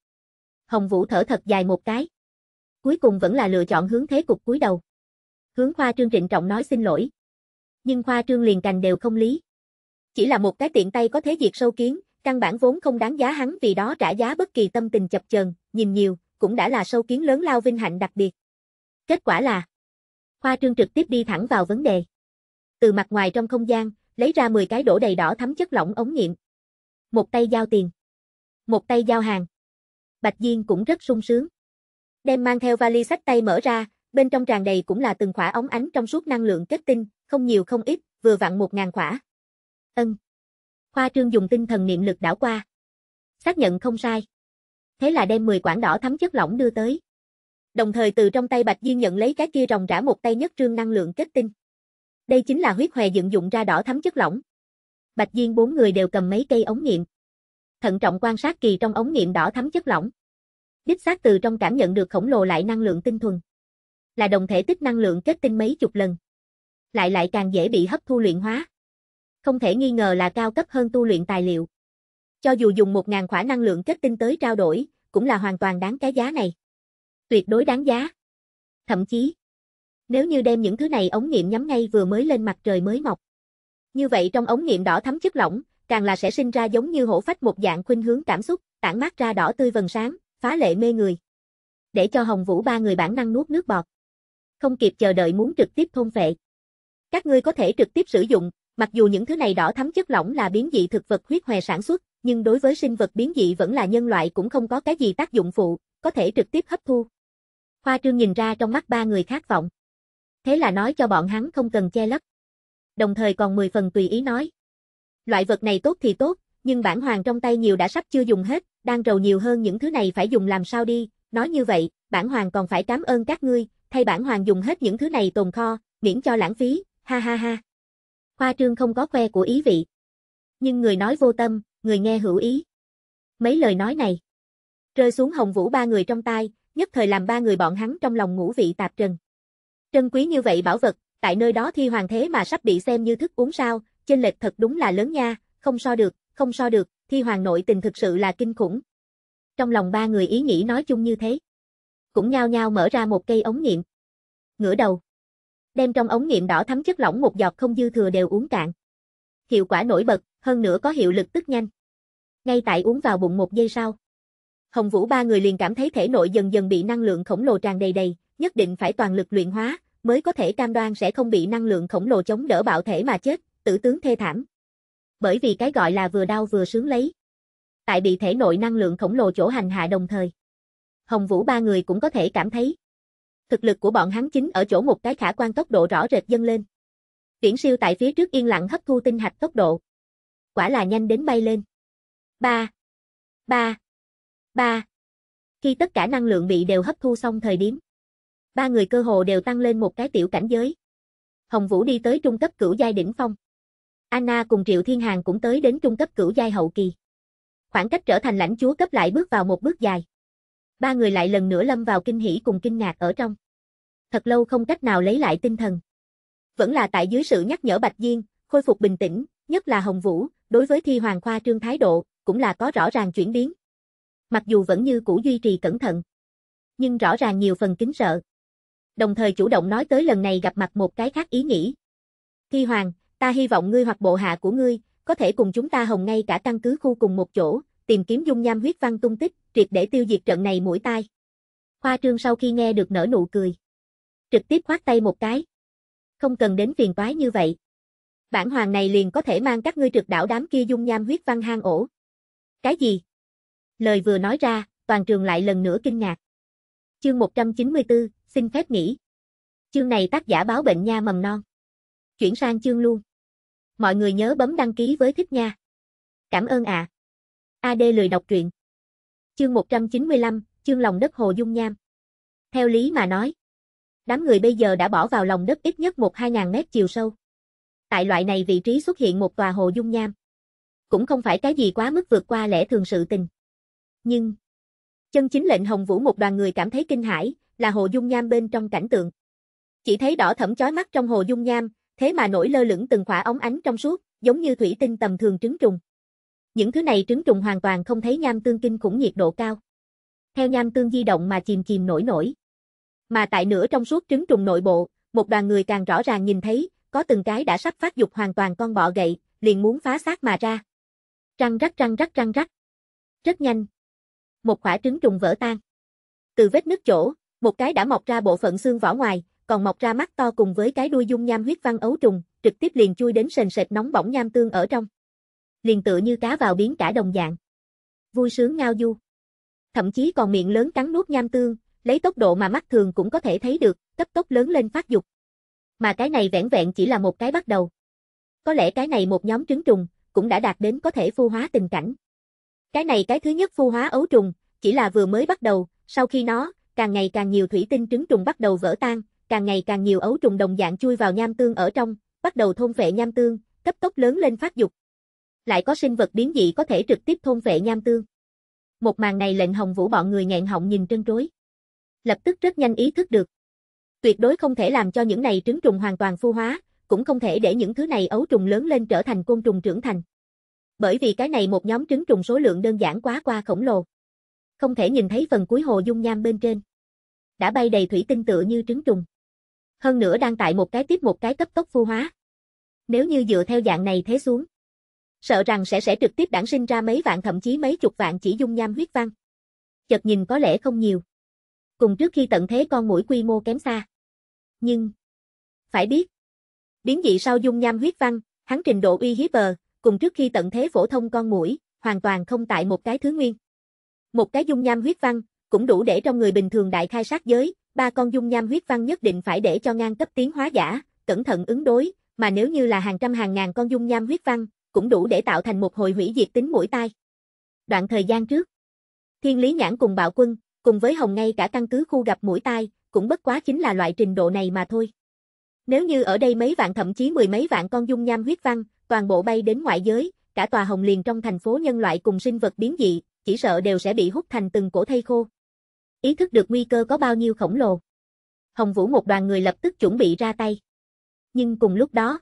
Hồng Vũ thở thật dài một cái. Cuối cùng vẫn là lựa chọn hướng thế cục cuối đầu. Hướng khoa trương trịnh trọng nói xin lỗi. Nhưng khoa trương liền cành đều không lý. Chỉ là một cái tiện tay có thế diệt sâu kiến, căn bản vốn không đáng giá hắn vì đó trả giá bất kỳ tâm tình chập chờn, nhìn nhiều, cũng đã là sâu kiến lớn lao vinh hạnh đặc biệt. Kết quả là Khoa Trương trực tiếp đi thẳng vào vấn đề. Từ mặt ngoài trong không gian, lấy ra 10 cái đổ đầy đỏ thấm chất lỏng ống nghiệm. Một tay giao tiền, một tay giao hàng. Bạch Diên cũng rất sung sướng. Đem mang theo vali sách tay mở ra, bên trong tràn đầy cũng là từng khỏa ống ánh trong suốt năng lượng kết tinh, không nhiều không ít, vừa vặn 1000 khỏa. Ân. Khoa Trương dùng tinh thần niệm lực đảo qua. Xác nhận không sai thế là đem 10 quản đỏ thắm chất lỏng đưa tới. Đồng thời từ trong tay Bạch Diên nhận lấy cái kia rồng rã một tay nhất trương năng lượng kết tinh. Đây chính là huyết hòe dựng dụng ra đỏ thắm chất lỏng. Bạch Diên bốn người đều cầm mấy cây ống nghiệm. Thận trọng quan sát kỳ trong ống nghiệm đỏ thắm chất lỏng. Đích xác từ trong cảm nhận được khổng lồ lại năng lượng tinh thuần. Là đồng thể tích năng lượng kết tinh mấy chục lần. Lại lại càng dễ bị hấp thu luyện hóa. Không thể nghi ngờ là cao cấp hơn tu luyện tài liệu. Cho dù dùng 1.000 khỏa năng lượng kết tinh tới trao đổi, cũng là hoàn toàn đáng cái giá này. Tuyệt đối đáng giá. Thậm chí, nếu như đem những thứ này ống nghiệm nhắm ngay vừa mới lên mặt trời mới mọc. Như vậy trong ống nghiệm đỏ thấm chất lỏng, càng là sẽ sinh ra giống như hổ phách một dạng khuynh hướng cảm xúc, tản mát ra đỏ tươi vầng sáng, phá lệ mê người. Để cho Hồng Vũ ba người bản năng nuốt nước bọt. Không kịp chờ đợi muốn trực tiếp thôn phệ Các ngươi có thể trực tiếp sử dụng, mặc dù những thứ này đỏ thấm chất lỏng là biến dị thực vật huyết hòe sản xuất, nhưng đối với sinh vật biến dị vẫn là nhân loại cũng không có cái gì tác dụng phụ, có thể trực tiếp hấp thu. Khoa Trương nhìn ra trong mắt ba người khát vọng. Thế là nói cho bọn hắn không cần che lấp. Đồng thời còn 10 phần tùy ý nói. Loại vật này tốt thì tốt, nhưng bản hoàng trong tay nhiều đã sắp chưa dùng hết, đang rầu nhiều hơn những thứ này phải dùng làm sao đi, nói như vậy, bản hoàng còn phải cảm ơn các ngươi, thay bản hoàng dùng hết những thứ này tồn kho, miễn cho lãng phí, ha ha ha. Khoa Trương không có khoe của ý vị. Nhưng người nói vô tâm, người nghe hữu ý. Mấy lời nói này rơi xuống Hồng Vũ ba người trong tai, nhất thời làm ba người bọn hắn trong lòng ngũ vị tạp trần. Trân quý như vậy bảo vật, tại nơi đó thi hoàng thế mà sắp bị xem như thức uống sao, chênh lệch thật đúng là lớn nha, không so được, không so được, thi hoàng nội tình thực sự là kinh khủng. Trong lòng ba người ý nghĩ nói chung như thế, cũng nhao nhao mở ra một cây ống nghiệm. Ngửa đầu, đem trong ống nghiệm đỏ thấm chất lỏng một giọt không dư thừa đều uống cạn. Hiệu quả nổi bật, hơn nữa có hiệu lực tức nhanh. Ngay tại uống vào bụng một giây sau. Hồng Vũ ba người liền cảm thấy thể nội dần dần bị năng lượng khổng lồ tràn đầy đầy, nhất định phải toàn lực luyện hóa, mới có thể cam đoan sẽ không bị năng lượng khổng lồ chống đỡ bạo thể mà chết, tử tướng thê thảm. Bởi vì cái gọi là vừa đau vừa sướng lấy. Tại bị thể nội năng lượng khổng lồ chỗ hành hạ đồng thời. Hồng Vũ ba người cũng có thể cảm thấy. Thực lực của bọn hắn chính ở chỗ một cái khả quan tốc độ rõ rệt dâng lên. Viễn siêu tại phía trước yên lặng hấp thu tinh hạch tốc độ. Quả là nhanh đến bay lên ba ba ba Khi tất cả năng lượng bị đều hấp thu xong thời điểm, ba người cơ hồ đều tăng lên một cái tiểu cảnh giới. Hồng Vũ đi tới trung cấp cửu giai đỉnh phong. Anna cùng Triệu Thiên Hàng cũng tới đến trung cấp cửu giai hậu kỳ. Khoảng cách trở thành lãnh chúa cấp lại bước vào một bước dài. Ba người lại lần nữa lâm vào kinh hỉ cùng kinh ngạc ở trong. Thật lâu không cách nào lấy lại tinh thần. Vẫn là tại dưới sự nhắc nhở Bạch Diên, khôi phục bình tĩnh, nhất là Hồng Vũ, đối với Thi Hoàng Khoa Trương thái độ, cũng là có rõ ràng chuyển biến. Mặc dù vẫn như cũ duy trì cẩn thận, nhưng rõ ràng nhiều phần kính sợ. Đồng thời chủ động nói tới lần này gặp mặt một cái khác ý nghĩ. Thi Hoàng, ta hy vọng ngươi hoặc bộ hạ của ngươi, có thể cùng chúng ta hồng ngay cả căn cứ khu cùng một chỗ, tìm kiếm dung nham huyết văn tung tích, triệt để tiêu diệt trận này mũi tai. Khoa trương sau khi nghe được nở nụ cười. Trực tiếp khoát tay một cái. Không cần đến phiền toái như vậy. Bản hoàng này liền có thể mang các ngươi trực đảo đám kia dung nham huyết văn hang ổ. Cái gì? Lời vừa nói ra, toàn trường lại lần nữa kinh ngạc. Chương 194, xin phép nghỉ. Chương này tác giả báo bệnh nha mầm non. Chuyển sang chương luôn. Mọi người nhớ bấm đăng ký với thích nha. Cảm ơn ạ. À. AD lười đọc truyện. Chương 195, chương lòng đất Hồ Dung Nham. Theo lý mà nói, đám người bây giờ đã bỏ vào lòng đất ít nhất 1-2 ngàn mét chiều sâu. Tại loại này vị trí xuất hiện một tòa hồ dung nham cũng không phải cái gì quá mức vượt qua lẽ thường sự tình. Nhưng, chân chính lệnh Hồng Vũ một đoàn người cảm thấy kinh hãi, là hồ dung nham bên trong cảnh tượng. Chỉ thấy đỏ thẫm chói mắt trong hồ dung nham, thế mà nổi lơ lửng từng khỏa ống ánh trong suốt, giống như thủy tinh tầm thường trứng trùng. Những thứ này trứng trùng hoàn toàn không thấy nham tương kinh khủng nhiệt độ cao. Theo nham tương di động mà chìm chìm nổi nổi. Mà tại nửa trong suốt trứng trùng nội bộ, một đoàn người càng rõ ràng nhìn thấy, có từng cái đã sắp phát dục hoàn toàn con bọ gậy, liền muốn phá xác mà ra. Răng rắc răng rắc răng rắc. Rất nhanh. Một quả trứng trùng vỡ tan. Từ vết nứt chỗ, một cái đã mọc ra bộ phận xương vỏ ngoài, còn mọc ra mắt to cùng với cái đuôi dung nham huyết văn ấu trùng, trực tiếp liền chui đến sền sệt nóng bỏng nham tương ở trong. Liền tựa như cá vào biến cả đồng dạng. Vui sướng ngao du. Thậm chí còn miệng lớn cắn nuốt nham tương, lấy tốc độ mà mắt thường cũng có thể thấy được, cấp tốc lớn lên phát dục. Mà cái này vẻn vẹn chỉ là một cái bắt đầu. Có lẽ cái này một nhóm trứng trùng, cũng đã đạt đến có thể phu hóa tình cảnh. Cái này cái thứ nhất phu hóa ấu trùng, chỉ là vừa mới bắt đầu, sau khi nó, càng ngày càng nhiều thủy tinh trứng trùng bắt đầu vỡ tan, càng ngày càng nhiều ấu trùng đồng dạng chui vào nham tương ở trong, bắt đầu thôn vệ nham tương, cấp tốc lớn lên phát dục. Lại có sinh vật biến dị có thể trực tiếp thôn vệ nham tương. Một màn này lệnh Hồng Vũ bọn người nghẹn họng nhìn trân trối. Lập tức rất nhanh ý thức được. Tuyệt đối không thể làm cho những này trứng trùng hoàn toàn phu hóa, cũng không thể để những thứ này ấu trùng lớn lên trở thành côn trùng trưởng thành. Bởi vì cái này một nhóm trứng trùng số lượng đơn giản quá qua khổng lồ. Không thể nhìn thấy phần cuối hồ dung nham bên trên. Đã bay đầy thủy tinh tựa như trứng trùng. Hơn nữa đang tại một cái tiếp một cái cấp tốc phu hóa. Nếu như dựa theo dạng này thế xuống, sợ rằng sẽ sẽ trực tiếp đản sinh ra mấy vạn thậm chí mấy chục vạn chỉ dung nham huyết văn. Chợt nhìn có lẽ không nhiều. Cùng trước khi tận thế con mũi quy mô kém xa. Nhưng, phải biết, biến dị sau dung nham huyết văn, hắn trình độ uy hiếp bờ, cùng trước khi tận thế phổ thông con mũi, hoàn toàn không tại một cái thứ nguyên. Một cái dung nham huyết văn, cũng đủ để trong người bình thường đại khai sát giới, ba con dung nham huyết văn nhất định phải để cho ngang cấp tiến hóa giả, cẩn thận ứng đối, mà nếu như là hàng trăm hàng ngàn con dung nham huyết văn, cũng đủ để tạo thành một hồi hủy diệt tính mũi tai. Đoạn thời gian trước, Thiên Lý Nhãn cùng Bạo Quân, cùng với Hồng ngay cả căn cứ khu gặp mũi tai, cũng bất quá chính là loại trình độ này mà thôi. Nếu như ở đây mấy vạn thậm chí mười mấy vạn con dung nham huyết văn, toàn bộ bay đến ngoại giới, cả tòa hồng liền trong thành phố nhân loại cùng sinh vật biến dị, chỉ sợ đều sẽ bị hút thành từng cổ thây khô. Ý thức được nguy cơ có bao nhiêu khổng lồ. Hồng Vũ một đoàn người lập tức chuẩn bị ra tay. Nhưng cùng lúc đó,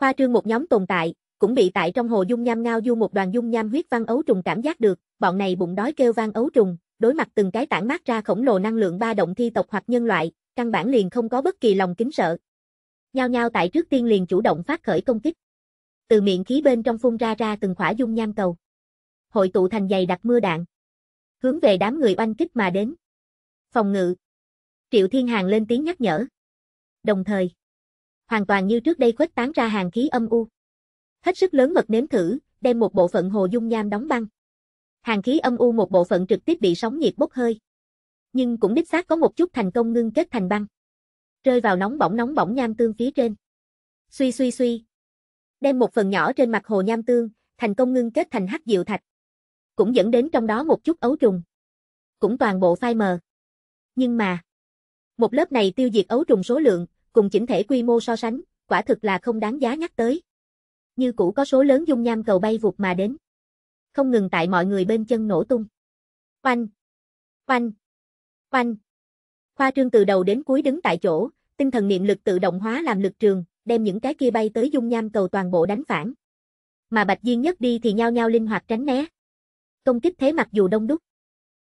khoa trương một nhóm tồn tại, cũng bị tại trong hồ dung nham ngao du một đoàn dung nham huyết văn ấu trùng cảm giác được, bọn này bụng đói kêu vang ấu trùng, đối mặt từng cái tản mát ra khổng lồ năng lượng ba động thi tộc hoặc nhân loại, căn bản liền không có bất kỳ lòng kính sợ, nhao nhao tại trước tiên liền chủ động phát khởi công kích. Từ miệng khí bên trong phun ra ra từng khỏa dung nham cầu. Hội tụ thành dày đặc mưa đạn. Hướng về đám người oanh kích mà đến. Phòng ngự. Triệu Thiên Hàng lên tiếng nhắc nhở. Đồng thời, hoàn toàn như trước đây khuếch tán ra hàng khí âm u. Hết sức lớn mật nếm thử, đem một bộ phận hồ dung nham đóng băng. Hàng khí âm u một bộ phận trực tiếp bị sóng nhiệt bốc hơi. Nhưng cũng đích xác có một chút thành công ngưng kết thành băng rơi vào nóng bỏng nóng bỏng nham tương phía trên. Suy suy suy. Đem một phần nhỏ trên mặt hồ nham tương, thành công ngưng kết thành hắc diệu thạch. Cũng dẫn đến trong đó một chút ấu trùng. Cũng toàn bộ phai mờ. Nhưng mà, một lớp này tiêu diệt ấu trùng số lượng, cùng chỉnh thể quy mô so sánh, quả thực là không đáng giá nhắc tới. Như cũ có số lớn dung nham cầu bay vụt mà đến. Không ngừng tại mọi người bên chân nổ tung. Oanh! Oanh! Oanh! Khoa trương từ đầu đến cuối đứng tại chỗ, tinh thần niệm lực tự động hóa làm lực trường, đem những cái kia bay tới dung nham cầu toàn bộ đánh phản. Mà Bạch Diên nhất đi thì nhao nhao linh hoạt tránh né. Công kích thế mặc dù đông đúc,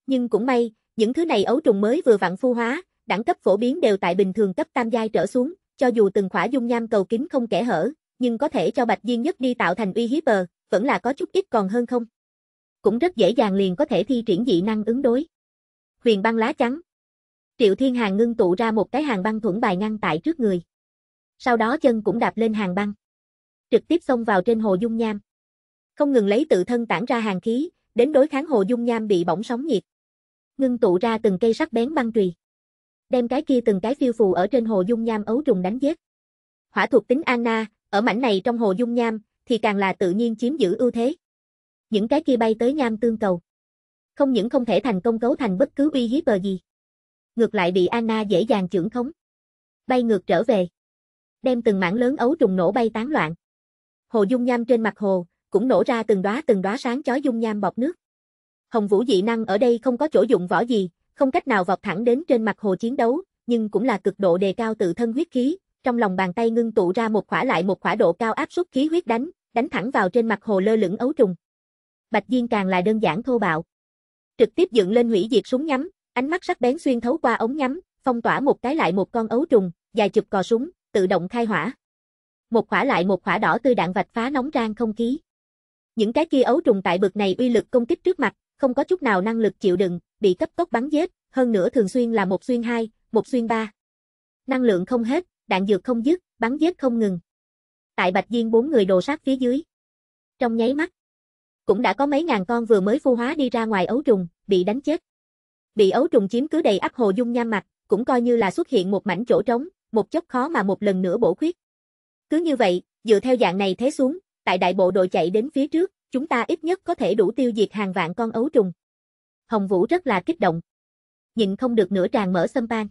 nhưng cũng may, những thứ này ấu trùng mới vừa vặn phu hóa, đẳng cấp phổ biến đều tại bình thường cấp tam giai trở xuống, cho dù từng khỏa dung nham cầu kín không kẽ hở, nhưng có thể cho Bạch Diên nhất đi tạo thành uy hiếp bờ, vẫn là có chút ít còn hơn không. Cũng rất dễ dàng liền có thể thi triển dị năng ứng đối. Huyền băng lá trắng, Triệu Thiên Hàng ngưng tụ ra một cái hàng băng thuẫn bài ngăn tại trước người. Sau đó chân cũng đạp lên hàng băng. Trực tiếp xông vào trên hồ dung nham. Không ngừng lấy tự thân tản ra hàng khí, đến đối kháng hồ dung nham bị bỏng sóng nhiệt. Ngưng tụ ra từng cây sắc bén băng trùy. Đem cái kia từng cái phiêu phù ở trên hồ dung nham ấu trùng đánh giết. Hỏa thuộc tính Anna, ở mảnh này trong hồ dung nham, thì càng là tự nhiên chiếm giữ ưu thế. Những cái kia bay tới nham tương cầu. Không những không thể thành công cấu thành bất cứ uy hiếp gì ngược lại bị Anna dễ dàng chưởng khống. Bay ngược trở về. Đem từng mảng lớn ấu trùng nổ bay tán loạn. Hồ dung nham trên mặt hồ, cũng nổ ra từng đóa từng đóa sáng chói dung nham bọc nước. Hồng Vũ dị năng ở đây không có chỗ dụng võ gì, không cách nào vọt thẳng đến trên mặt hồ chiến đấu, nhưng cũng là cực độ đề cao tự thân huyết khí, trong lòng bàn tay ngưng tụ ra một khỏa lại một khỏa độ cao áp suất khí huyết đánh, đánh thẳng vào trên mặt hồ lơ lửng ấu trùng. Bạch Diên càng là đơn giản thô bạo. Trực tiếp dựng lên hủy diệt súng nhắm, Ánh mắt sắc bén xuyên thấu qua ống nhắm, phong tỏa một cái lại một con ấu trùng, dài chụp cò súng, tự động khai hỏa. Một khỏa lại một khỏa đỏ tươi đạn vạch phá nóng rang không khí. Những cái kia ấu trùng tại bực này uy lực công kích trước mặt, không có chút nào năng lực chịu đựng, bị cấp tốc bắn giết, hơn nữa thường xuyên là một xuyên hai, một xuyên ba. Năng lượng không hết, đạn dược không dứt, bắn giết không ngừng. Tại Bạch Diên bốn người đồ sát phía dưới. Trong nháy mắt, cũng đã có mấy ngàn con vừa mới phu hóa đi ra ngoài ấu trùng, bị đánh chết. Bị ấu trùng chiếm cứ đầy ắp hồ dung nham mạch, cũng coi như là xuất hiện một mảnh chỗ trống, một chốc khó mà một lần nữa bổ khuyết. Cứ như vậy, dựa theo dạng này thế xuống, tại đại bộ đội chạy đến phía trước, chúng ta ít nhất có thể đủ tiêu diệt hàng vạn con ấu trùng. Hồng Vũ rất là kích động. Nhìn không được nửa tràng mở sâm pan.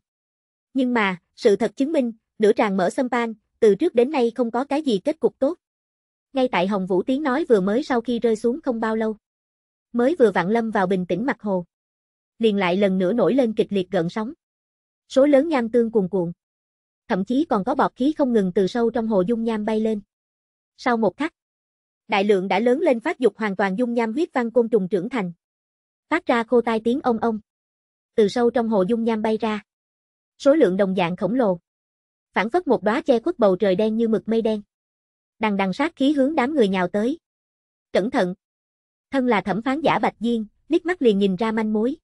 Nhưng mà, sự thật chứng minh, nửa tràng mở sâm pan, từ trước đến nay không có cái gì kết cục tốt. Ngay tại Hồng Vũ tiếng nói vừa mới sau khi rơi xuống không bao lâu. Mới vừa vặn lâm vào bình tĩnh mặt hồ liền lại lần nữa nổi lên kịch liệt gợn sóng. Số lớn nham tương cuồn cuộn. Thậm chí còn có bọt khí không ngừng từ sâu trong hồ dung nham bay lên. Sau một khắc, đại lượng đã lớn lên phát dục hoàn toàn dung nham huyết văn côn trùng trưởng thành. Phát ra khô tai tiếng ông ông. Từ sâu trong hồ dung nham bay ra. Số lượng đồng dạng khổng lồ. Phản phất một đóa che khuất bầu trời đen như mực mây đen. Đằng đằng sát khí hướng đám người nhào tới. Cẩn thận. Thân là thẩm phán giả Bạch Diên, liếc mắt liền nhìn ra manh mối.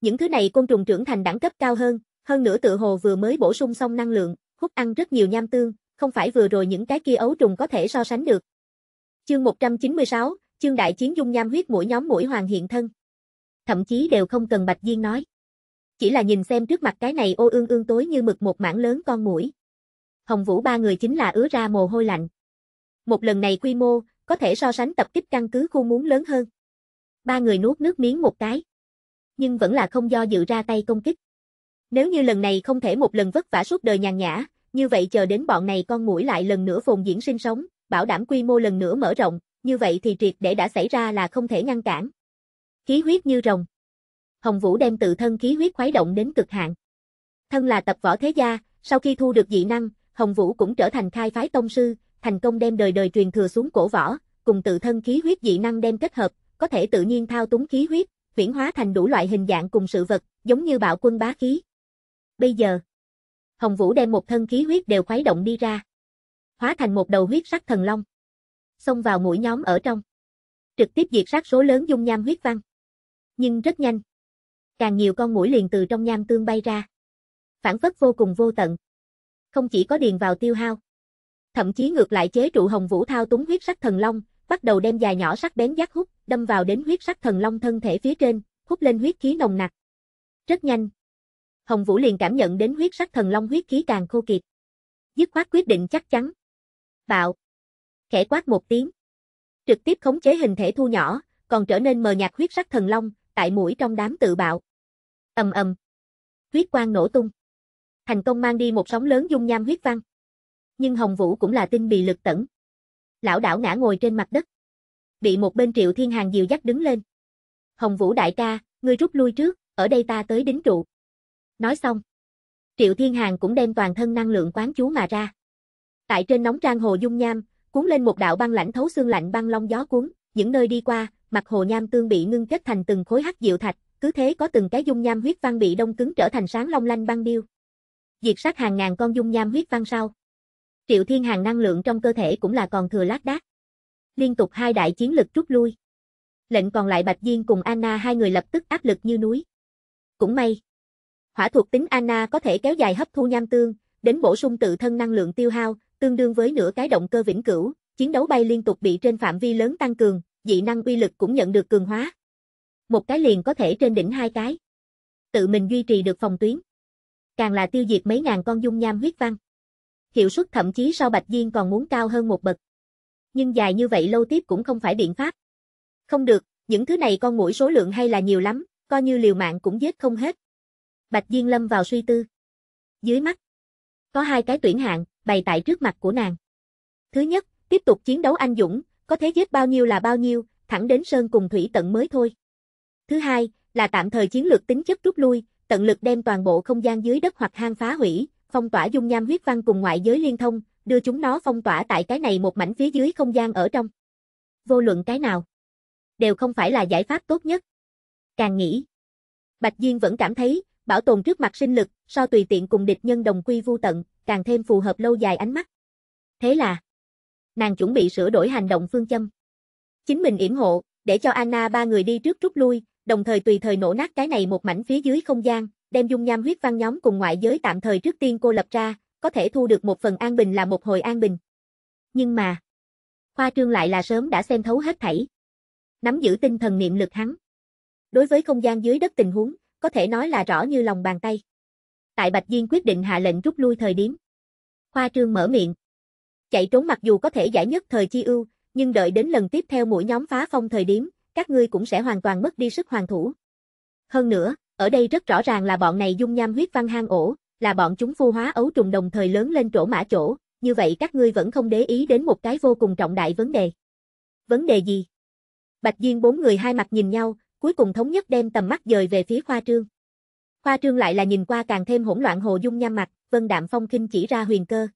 Những thứ này côn trùng trưởng thành đẳng cấp cao hơn, hơn nữa tự hồ vừa mới bổ sung xong năng lượng, hút ăn rất nhiều nham tương, không phải vừa rồi những cái kia ấu trùng có thể so sánh được. Chương 196, chương đại chiến dung nham huyết mũi nhóm mũi hoàng hiện thân. Thậm chí đều không cần Bạch Diên nói. Chỉ là nhìn xem trước mặt cái này ô ương ương tối như mực một mảng lớn con mũi. Hồng Vũ ba người chính là ứa ra mồ hôi lạnh. Một lần này quy mô, có thể so sánh tập kích căn cứ khu muốn lớn hơn. Ba người nuốt nước miếng một cái nhưng vẫn là không do dự ra tay công kích. Nếu như lần này không thể một lần vất vả suốt đời nhàn nhã, như vậy chờ đến bọn này con mũi lại lần nữa phồn diễn sinh sống, bảo đảm quy mô lần nữa mở rộng, như vậy thì triệt để đã xảy ra là không thể ngăn cản. Khí huyết như rồng. Hồng Vũ đem tự thân khí huyết khuấy động đến cực hạn. Thân là tập võ thế gia, sau khi thu được dị năng, Hồng Vũ cũng trở thành khai phái tông sư, thành công đem đời đời truyền thừa xuống cổ võ, cùng tự thân khí huyết dị năng đem kết hợp, có thể tự nhiên thao túng khí huyết, huyển hóa thành đủ loại hình dạng cùng sự vật, giống như bạo quân bá khí. Bây giờ, Hồng Vũ đem một thân khí huyết đều khuấy động đi ra, hóa thành một đầu huyết sắc thần long, xông vào mũi nhóm ở trong, trực tiếp diệt sát số lớn dung nham huyết văn. Nhưng rất nhanh, càng nhiều con mũi liền từ trong nham tương bay ra, phản phất vô cùng vô tận. Không chỉ có điền vào tiêu hao, thậm chí ngược lại chế trụ Hồng Vũ thao túng huyết sắc thần long, bắt đầu đem dài nhỏ sắc bén giác hút, đâm vào đến huyết sắc thần long thân thể phía trên, hút lên huyết khí nồng nặc. Rất nhanh. Hồng Vũ liền cảm nhận đến huyết sắc thần long huyết khí càng khô kiệt. Dứt khoát quyết định chắc chắn. Bạo. Khẽ quát một tiếng. Trực tiếp khống chế hình thể thu nhỏ, còn trở nên mờ nhạt huyết sắc thần long, tại mũi trong đám tự bạo. Ầm ầm. Huyết quang nổ tung. Thành công mang đi một sóng lớn dung nham huyết văn. Nhưng Hồng Vũ cũng là tinh bị lực tẩn lão đảo ngã ngồi trên mặt đất. Bị một bên Triệu Thiên Hàng dìu dắt đứng lên. Hồng Vũ đại ca, ngươi rút lui trước, ở đây ta tới đính trụ. Nói xong. Triệu Thiên Hàng cũng đem toàn thân năng lượng quán chú mà ra. Tại trên nóng trang hồ dung nham, cuốn lên một đạo băng lãnh thấu xương lạnh băng long gió cuốn, những nơi đi qua, mặt hồ nham tương bị ngưng kết thành từng khối hắc diệu thạch, cứ thế có từng cái dung nham huyết văn bị đông cứng trở thành sáng long lanh băng điêu. Diệt sát hàng ngàn con dung nham huyết văn sau, Triệu Thiên Hàng năng lượng trong cơ thể cũng là còn thừa lác đác. Liên tục hai đại chiến lực rút lui. Lệnh còn lại Bạch Diên cùng Anna hai người lập tức áp lực như núi. Cũng may. Hỏa thuộc tính Anna có thể kéo dài hấp thu nham tương, đến bổ sung tự thân năng lượng tiêu hao, tương đương với nửa cái động cơ vĩnh cửu, chiến đấu bay liên tục bị trên phạm vi lớn tăng cường, dị năng uy lực cũng nhận được cường hóa. Một cái liền có thể trên đỉnh hai cái. Tự mình duy trì được phòng tuyến. Càng là tiêu diệt mấy ngàn con dung nham huyết văn hiệu suất thậm chí sau Bạch Diên còn muốn cao hơn một bậc. Nhưng dài như vậy lâu tiếp cũng không phải biện pháp. Không được, những thứ này con mũi số lượng hay là nhiều lắm, coi như liều mạng cũng giết không hết. Bạch Diên lâm vào suy tư. Dưới mắt, có hai cái tuyển hạng bày tại trước mặt của nàng. Thứ nhất, tiếp tục chiến đấu anh dũng, có thế giết bao nhiêu là bao nhiêu, thẳng đến sơn cùng thủy tận mới thôi. Thứ hai, là tạm thời chiến lược tính chất rút lui, tận lực đem toàn bộ không gian dưới đất hoặc hang phá hủy, phong tỏa dung nham huyết văn cùng ngoại giới liên thông, đưa chúng nó phong tỏa tại cái này một mảnh phía dưới không gian ở trong. Vô luận cái nào, đều không phải là giải pháp tốt nhất. Càng nghĩ, Bạch Diên vẫn cảm thấy, bảo tồn trước mặt sinh lực, so tùy tiện cùng địch nhân đồng quy vu tận, càng thêm phù hợp lâu dài ánh mắt. Thế là, nàng chuẩn bị sửa đổi hành động phương châm. Chính mình yểm hộ, để cho Anna ba người đi trước rút lui, đồng thời tùy thời nổ nát cái này một mảnh phía dưới không gian, đem dung nham huyết văn nhóm cùng ngoại giới tạm thời trước tiên cô lập ra, có thể thu được một phần an bình là một hồi an bình. Nhưng mà, khoa trương lại là sớm đã xem thấu hết thảy. Nắm giữ tinh thần niệm lực hắn. Đối với không gian dưới đất tình huống, có thể nói là rõ như lòng bàn tay. Tại Bạch Diên quyết định hạ lệnh rút lui thời điểm. Khoa trương mở miệng. Chạy trốn mặc dù có thể giải nhất thời chi ưu, nhưng đợi đến lần tiếp theo mũi nhóm phá phong thời điểm, các ngươi cũng sẽ hoàn toàn mất đi sức hoàn thủ. Hơn nữa, ở đây rất rõ ràng là bọn này dung nham huyết văn hang ổ, là bọn chúng phu hóa ấu trùng đồng thời lớn lên chỗ mã chỗ, như vậy các ngươi vẫn không để ý đến một cái vô cùng trọng đại vấn đề. Vấn đề gì? Bạch Diên bốn người hai mặt nhìn nhau, cuối cùng thống nhất đem tầm mắt dời về phía Khoa Trương. Khoa Trương lại là nhìn qua càng thêm hỗn loạn hồ dung nham mặt, Vân Đạm Phong khinh chỉ ra huyền cơ.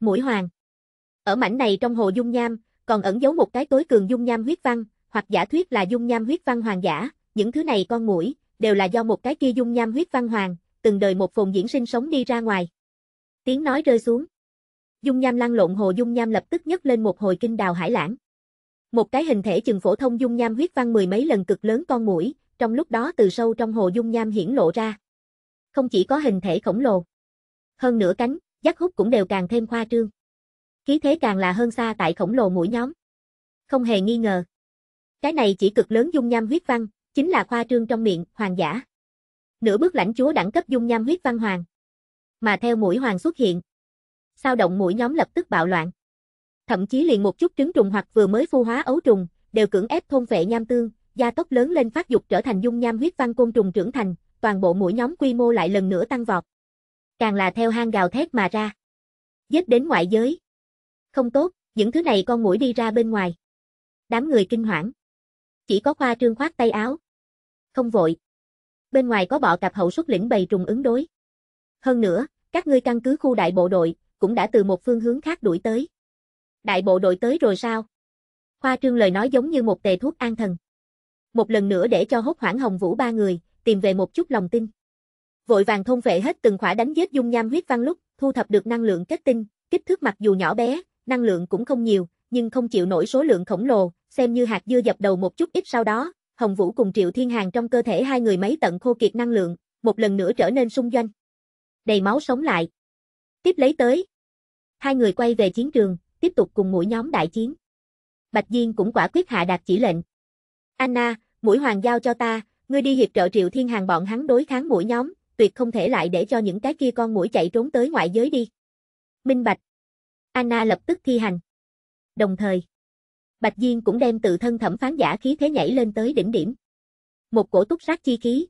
Mũi hoàng. Ở mảnh này trong hồ dung nham, còn ẩn giấu một cái tối cường dung nham huyết văn, hoặc giả thuyết là dung nham huyết văn hoàng giả, những thứ này con mũi, đều là do một cái kia dung nham huyết văn hoàng, từng đời một phồn diễn sinh sống đi ra ngoài. Tiếng nói rơi xuống. Dung nham lăn lộn hồ dung nham lập tức nhấc lên một hồi kinh đào hải lãng. Một cái hình thể chừng phổ thông dung nham huyết văn mười mấy lần cực lớn con mũi, trong lúc đó từ sâu trong hồ dung nham hiển lộ ra. Không chỉ có hình thể khổng lồ, hơn nửa cánh, giác hút cũng đều càng thêm khoa trương. Khí thế càng là hơn xa tại khổng lồ mũi nhóm. Không hề nghi ngờ. Cái này chỉ cực lớn dung nham huyết văn, chính là khoa trương trong miệng, hoàng giả. Nửa bước lãnh chúa đẳng cấp dung nham huyết văn hoàng. Mà theo mũi hoàng xuất hiện, sao động mũi nhóm lập tức bạo loạn. Thậm chí liền một chút trứng trùng hoặc vừa mới phu hóa ấu trùng, đều cưỡng ép thôn vệ nham tương, gia tốc lớn lên phát dục trở thành dung nham huyết văn côn trùng trưởng thành, toàn bộ mũi nhóm quy mô lại lần nữa tăng vọt. Càng là theo hang gào thét mà ra. Giết đến ngoại giới. Không tốt, những thứ này con mũi đi ra bên ngoài. Đám người kinh hoảng. Chỉ có khoa trương khoát tay áo. Không vội. Bên ngoài có bọ cạp hậu xuất lĩnh bầy trùng ứng đối. Hơn nữa, các ngươi căn cứ khu đại bộ đội, cũng đã từ một phương hướng khác đuổi tới. Đại bộ đội tới rồi sao? Khoa trương lời nói giống như một tề thuốc an thần. Một lần nữa để cho hốt hoảng hồng vũ ba người, tìm về một chút lòng tin. Vội vàng thôn vệ hết từng khỏa đánh giết dung nham huyết văn lúc, thu thập được năng lượng kết tinh, kích thước mặc dù nhỏ bé, năng lượng cũng không nhiều, nhưng không chịu nổi số lượng khổng lồ, xem như hạt dưa dập đầu một chút ít sau đó, Hồng Vũ cùng Triệu Thiên Hàng trong cơ thể hai người mấy tận khô kiệt năng lượng, một lần nữa trở nên sung doanh. Đầy máu sống lại. Tiếp lấy tới. Hai người quay về chiến trường, tiếp tục cùng mũi nhóm đại chiến. Bạch Diên cũng quả quyết hạ đạt chỉ lệnh. Anna, mũi hoàng giao cho ta, ngươi đi hiệp trợ Triệu Thiên Hàng bọn hắn đối kháng mũi nhóm, tuyệt không thể lại để cho những cái kia con mũi chạy trốn tới ngoại giới đi. Minh Bạch. Anna lập tức thi hành. Đồng thời Bạch Diên cũng đem tự thân thẩm phán giả khí thế nhảy lên tới đỉnh điểm. Một cổ túc sát chi khí.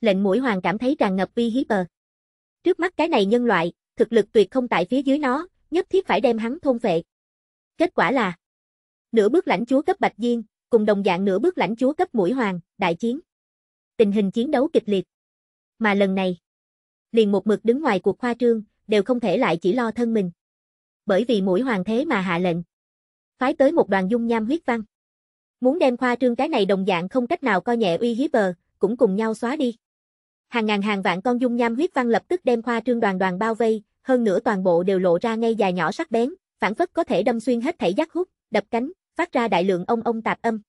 Lệnh mũi hoàng cảm thấy tràn ngập vi hiếp bờ. Trước mắt cái này nhân loại, thực lực tuyệt không tại phía dưới nó, nhất thiết phải đem hắn thôn vệ. Kết quả là nửa bước lãnh chúa cấp Bạch Diên, cùng đồng dạng nửa bước lãnh chúa cấp mũi hoàng, đại chiến. Tình hình chiến đấu kịch liệt. Mà lần này, liền một mực đứng ngoài cuộc khoa trương, đều không thể lại chỉ lo thân mình. Bởi vì mũi hoàng thế mà hạ lệnh, phái tới một đoàn dung nham huyết văn. Muốn đem khoa trương cái này đồng dạng không cách nào coi nhẹ uy hiếp bờ, cũng cùng nhau xóa đi. Hàng ngàn hàng vạn con dung nham huyết văn lập tức đem khoa trương đoàn đoàn bao vây, hơn nữa toàn bộ đều lộ ra ngay dài nhỏ sắc bén, phản phất có thể đâm xuyên hết thảy giác hút, đập cánh, phát ra đại lượng ông ông tạp âm.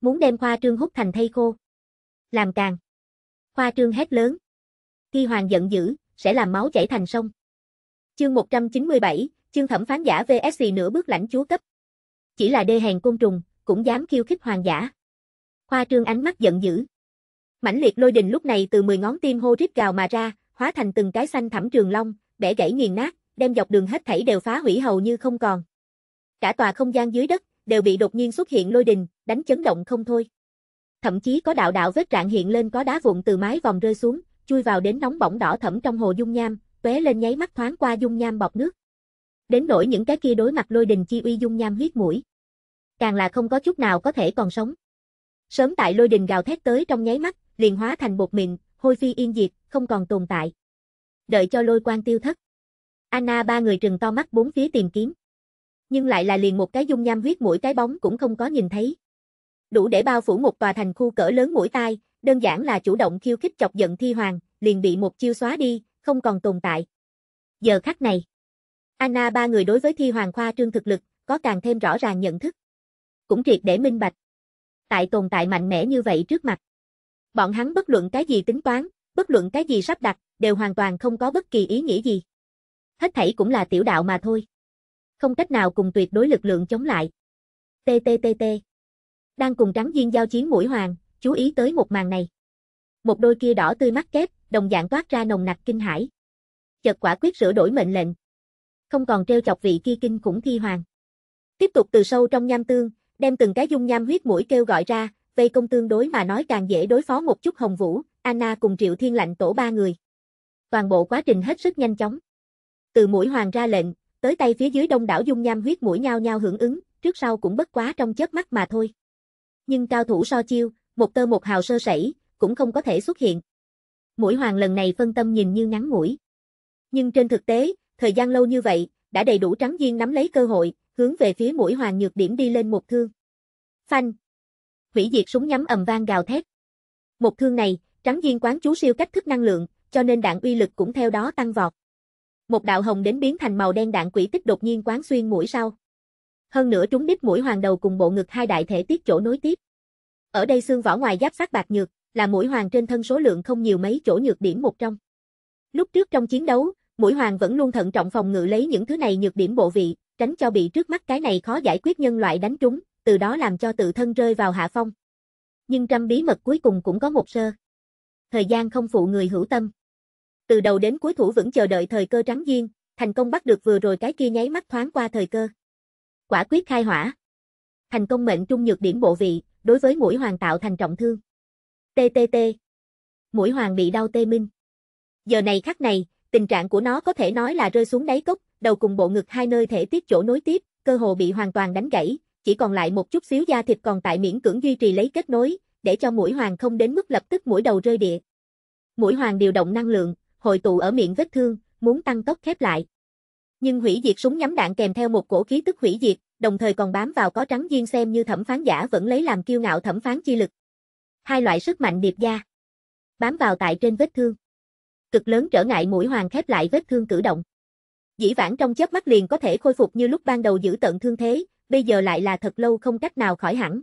Muốn đem khoa trương hút thành thây khô. Làm càng. Khoa trương hét lớn. Khi hoàng giận dữ, sẽ làm máu chảy thành sông. Chương 197, chương thẩm phán giả VSC nửa bước lãnh chúa cấp. Chỉ là đê hèn côn trùng, cũng dám khiêu khích hoàng giả. Khoa trương ánh mắt giận dữ. Mãnh liệt lôi đình lúc này từ 10 ngón tim hô rít gào mà ra, hóa thành từng cái xanh thẳm trường long, bẻ gãy nghiền nát, đem dọc đường hết thảy đều phá hủy hầu như không còn. Cả tòa không gian dưới đất đều bị đột nhiên xuất hiện lôi đình, đánh chấn động không thôi. Thậm chí có đạo đạo vết rạn hiện lên có đá vụn từ mái vòng rơi xuống, chui vào đến nóng bỏng đỏ thẫm trong hồ dung nham, tóe lên nháy mắt thoáng qua dung nham bọc nước đến nỗi những cái kia đối mặt lôi đình chi uy dung nham huyết mũi. Càng là không có chút nào có thể còn sống. Sớm tại lôi đình gào thét tới trong nháy mắt, liền hóa thành bột mịn, hôi phi yên diệt, không còn tồn tại. Đợi cho lôi Quan tiêu thất. Anna ba người trừng to mắt bốn phía tìm kiếm. Nhưng lại là liền một cái dung nham huyết mũi cái bóng cũng không có nhìn thấy. Đủ để bao phủ một tòa thành khu cỡ lớn mũi tai, đơn giản là chủ động khiêu khích chọc giận thi hoàng, liền bị một chiêu xóa đi, không còn tồn tại. Giờ khắc này Anna ba người đối với thi hoàng khoa trương thực lực, có càng thêm rõ ràng nhận thức. Cũng triệt để minh bạch. Tại tồn tại mạnh mẽ như vậy trước mặt. Bọn hắn bất luận cái gì tính toán, bất luận cái gì sắp đặt, đều hoàn toàn không có bất kỳ ý nghĩa gì. Hết thảy cũng là tiểu đạo mà thôi. Không cách nào cùng tuyệt đối lực lượng chống lại. TTTT. Đang cùng trắng duyên giao chiến mũi hoàng, chú ý tới một màn này. Một đôi kia đỏ tươi mắt kép, đồng dạng toát ra nồng nặc kinh hãi. Chợt quả quyết sửa đổi mệnh lệnh, không còn treo chọc vị kia kinh khủng thi hoàng. Tiếp tục từ sâu trong nham tương, đem từng cái dung nham huyết mũi kêu gọi ra, vây công tương đối mà nói càng dễ đối phó một chút Hồng Vũ, Anna cùng Triệu Thiên Lạnh tổ ba người. Toàn bộ quá trình hết sức nhanh chóng. Từ mũi hoàng ra lệnh, tới tay phía dưới đông đảo dung nham huyết mũi nhau nhau hưởng ứng, trước sau cũng bất quá trong chớp mắt mà thôi. Nhưng cao thủ so chiêu, một tơ một hào sơ sẩy, cũng không có thể xuất hiện. Mũi hoàng lần này phân tâm nhìn như ngắn mũi Nhưng trên thực tế, thời gian lâu như vậy, đã đầy đủ trắng duyên nắm lấy cơ hội, hướng về phía mũi hoàng nhược điểm đi lên một thương. Phanh! Hủy diệt súng nhắm ầm vang gào thét. Một thương này, trắng duyên quán chú siêu cách thức năng lượng, cho nên đạn uy lực cũng theo đó tăng vọt. Một đạo hồng đến biến thành màu đen đạn quỷ tích đột nhiên quán xuyên mũi sau. Hơn nữa trúng đích mũi hoàng đầu cùng bộ ngực hai đại thể tiết chỗ nối tiếp. Ở đây xương vỏ ngoài giáp sát bạc nhược, là mũi hoàng trên thân số lượng không nhiều mấy chỗ nhược điểm một trong. Lúc trước trong chiến đấu, Mũi hoàng vẫn luôn thận trọng phòng ngự lấy những thứ này nhược điểm bộ vị, tránh cho bị trước mắt cái này khó giải quyết nhân loại đánh trúng, từ đó làm cho tự thân rơi vào hạ phong. Nhưng trăm bí mật cuối cùng cũng có một sơ. Thời gian không phụ người hữu tâm. Từ đầu đến cuối thủ vẫn chờ đợi thời cơ trắng duyên, thành công bắt được vừa rồi cái kia nháy mắt thoáng qua thời cơ. Quả quyết khai hỏa. Thành công mệnh trung nhược điểm bộ vị, đối với mũi hoàng tạo thành trọng thương. TTT. Mũi hoàng bị đau tê minh. Giờ này khắc này, tình trạng của nó có thể nói là rơi xuống đáy cốc, đầu cùng bộ ngực hai nơi thể tiết chỗ nối tiếp, cơ hồ bị hoàn toàn đánh gãy, chỉ còn lại một chút xíu da thịt còn tại miễn cưỡng duy trì lấy kết nối, để cho mũi hoàng không đến mức lập tức mũi đầu rơi địa. Mũi hoàng điều động năng lượng, hội tụ ở miệng vết thương, muốn tăng tốc khép lại. Nhưng hủy diệt súng nhắm đạn kèm theo một cổ khí tức hủy diệt, đồng thời còn bám vào có trắng duyên xem như thẩm phán giả vẫn lấy làm kiêu ngạo thẩm phán chi lực. Hai loại sức mạnh điệp gia Bám vào tại trên vết thương cực lớn trở ngại mũi hoàng khép lại vết thương cử động. Dĩ vãng trong chớp mắt liền có thể khôi phục như lúc ban đầu giữ tận thương thế, bây giờ lại là thật lâu không cách nào khỏi hẳn.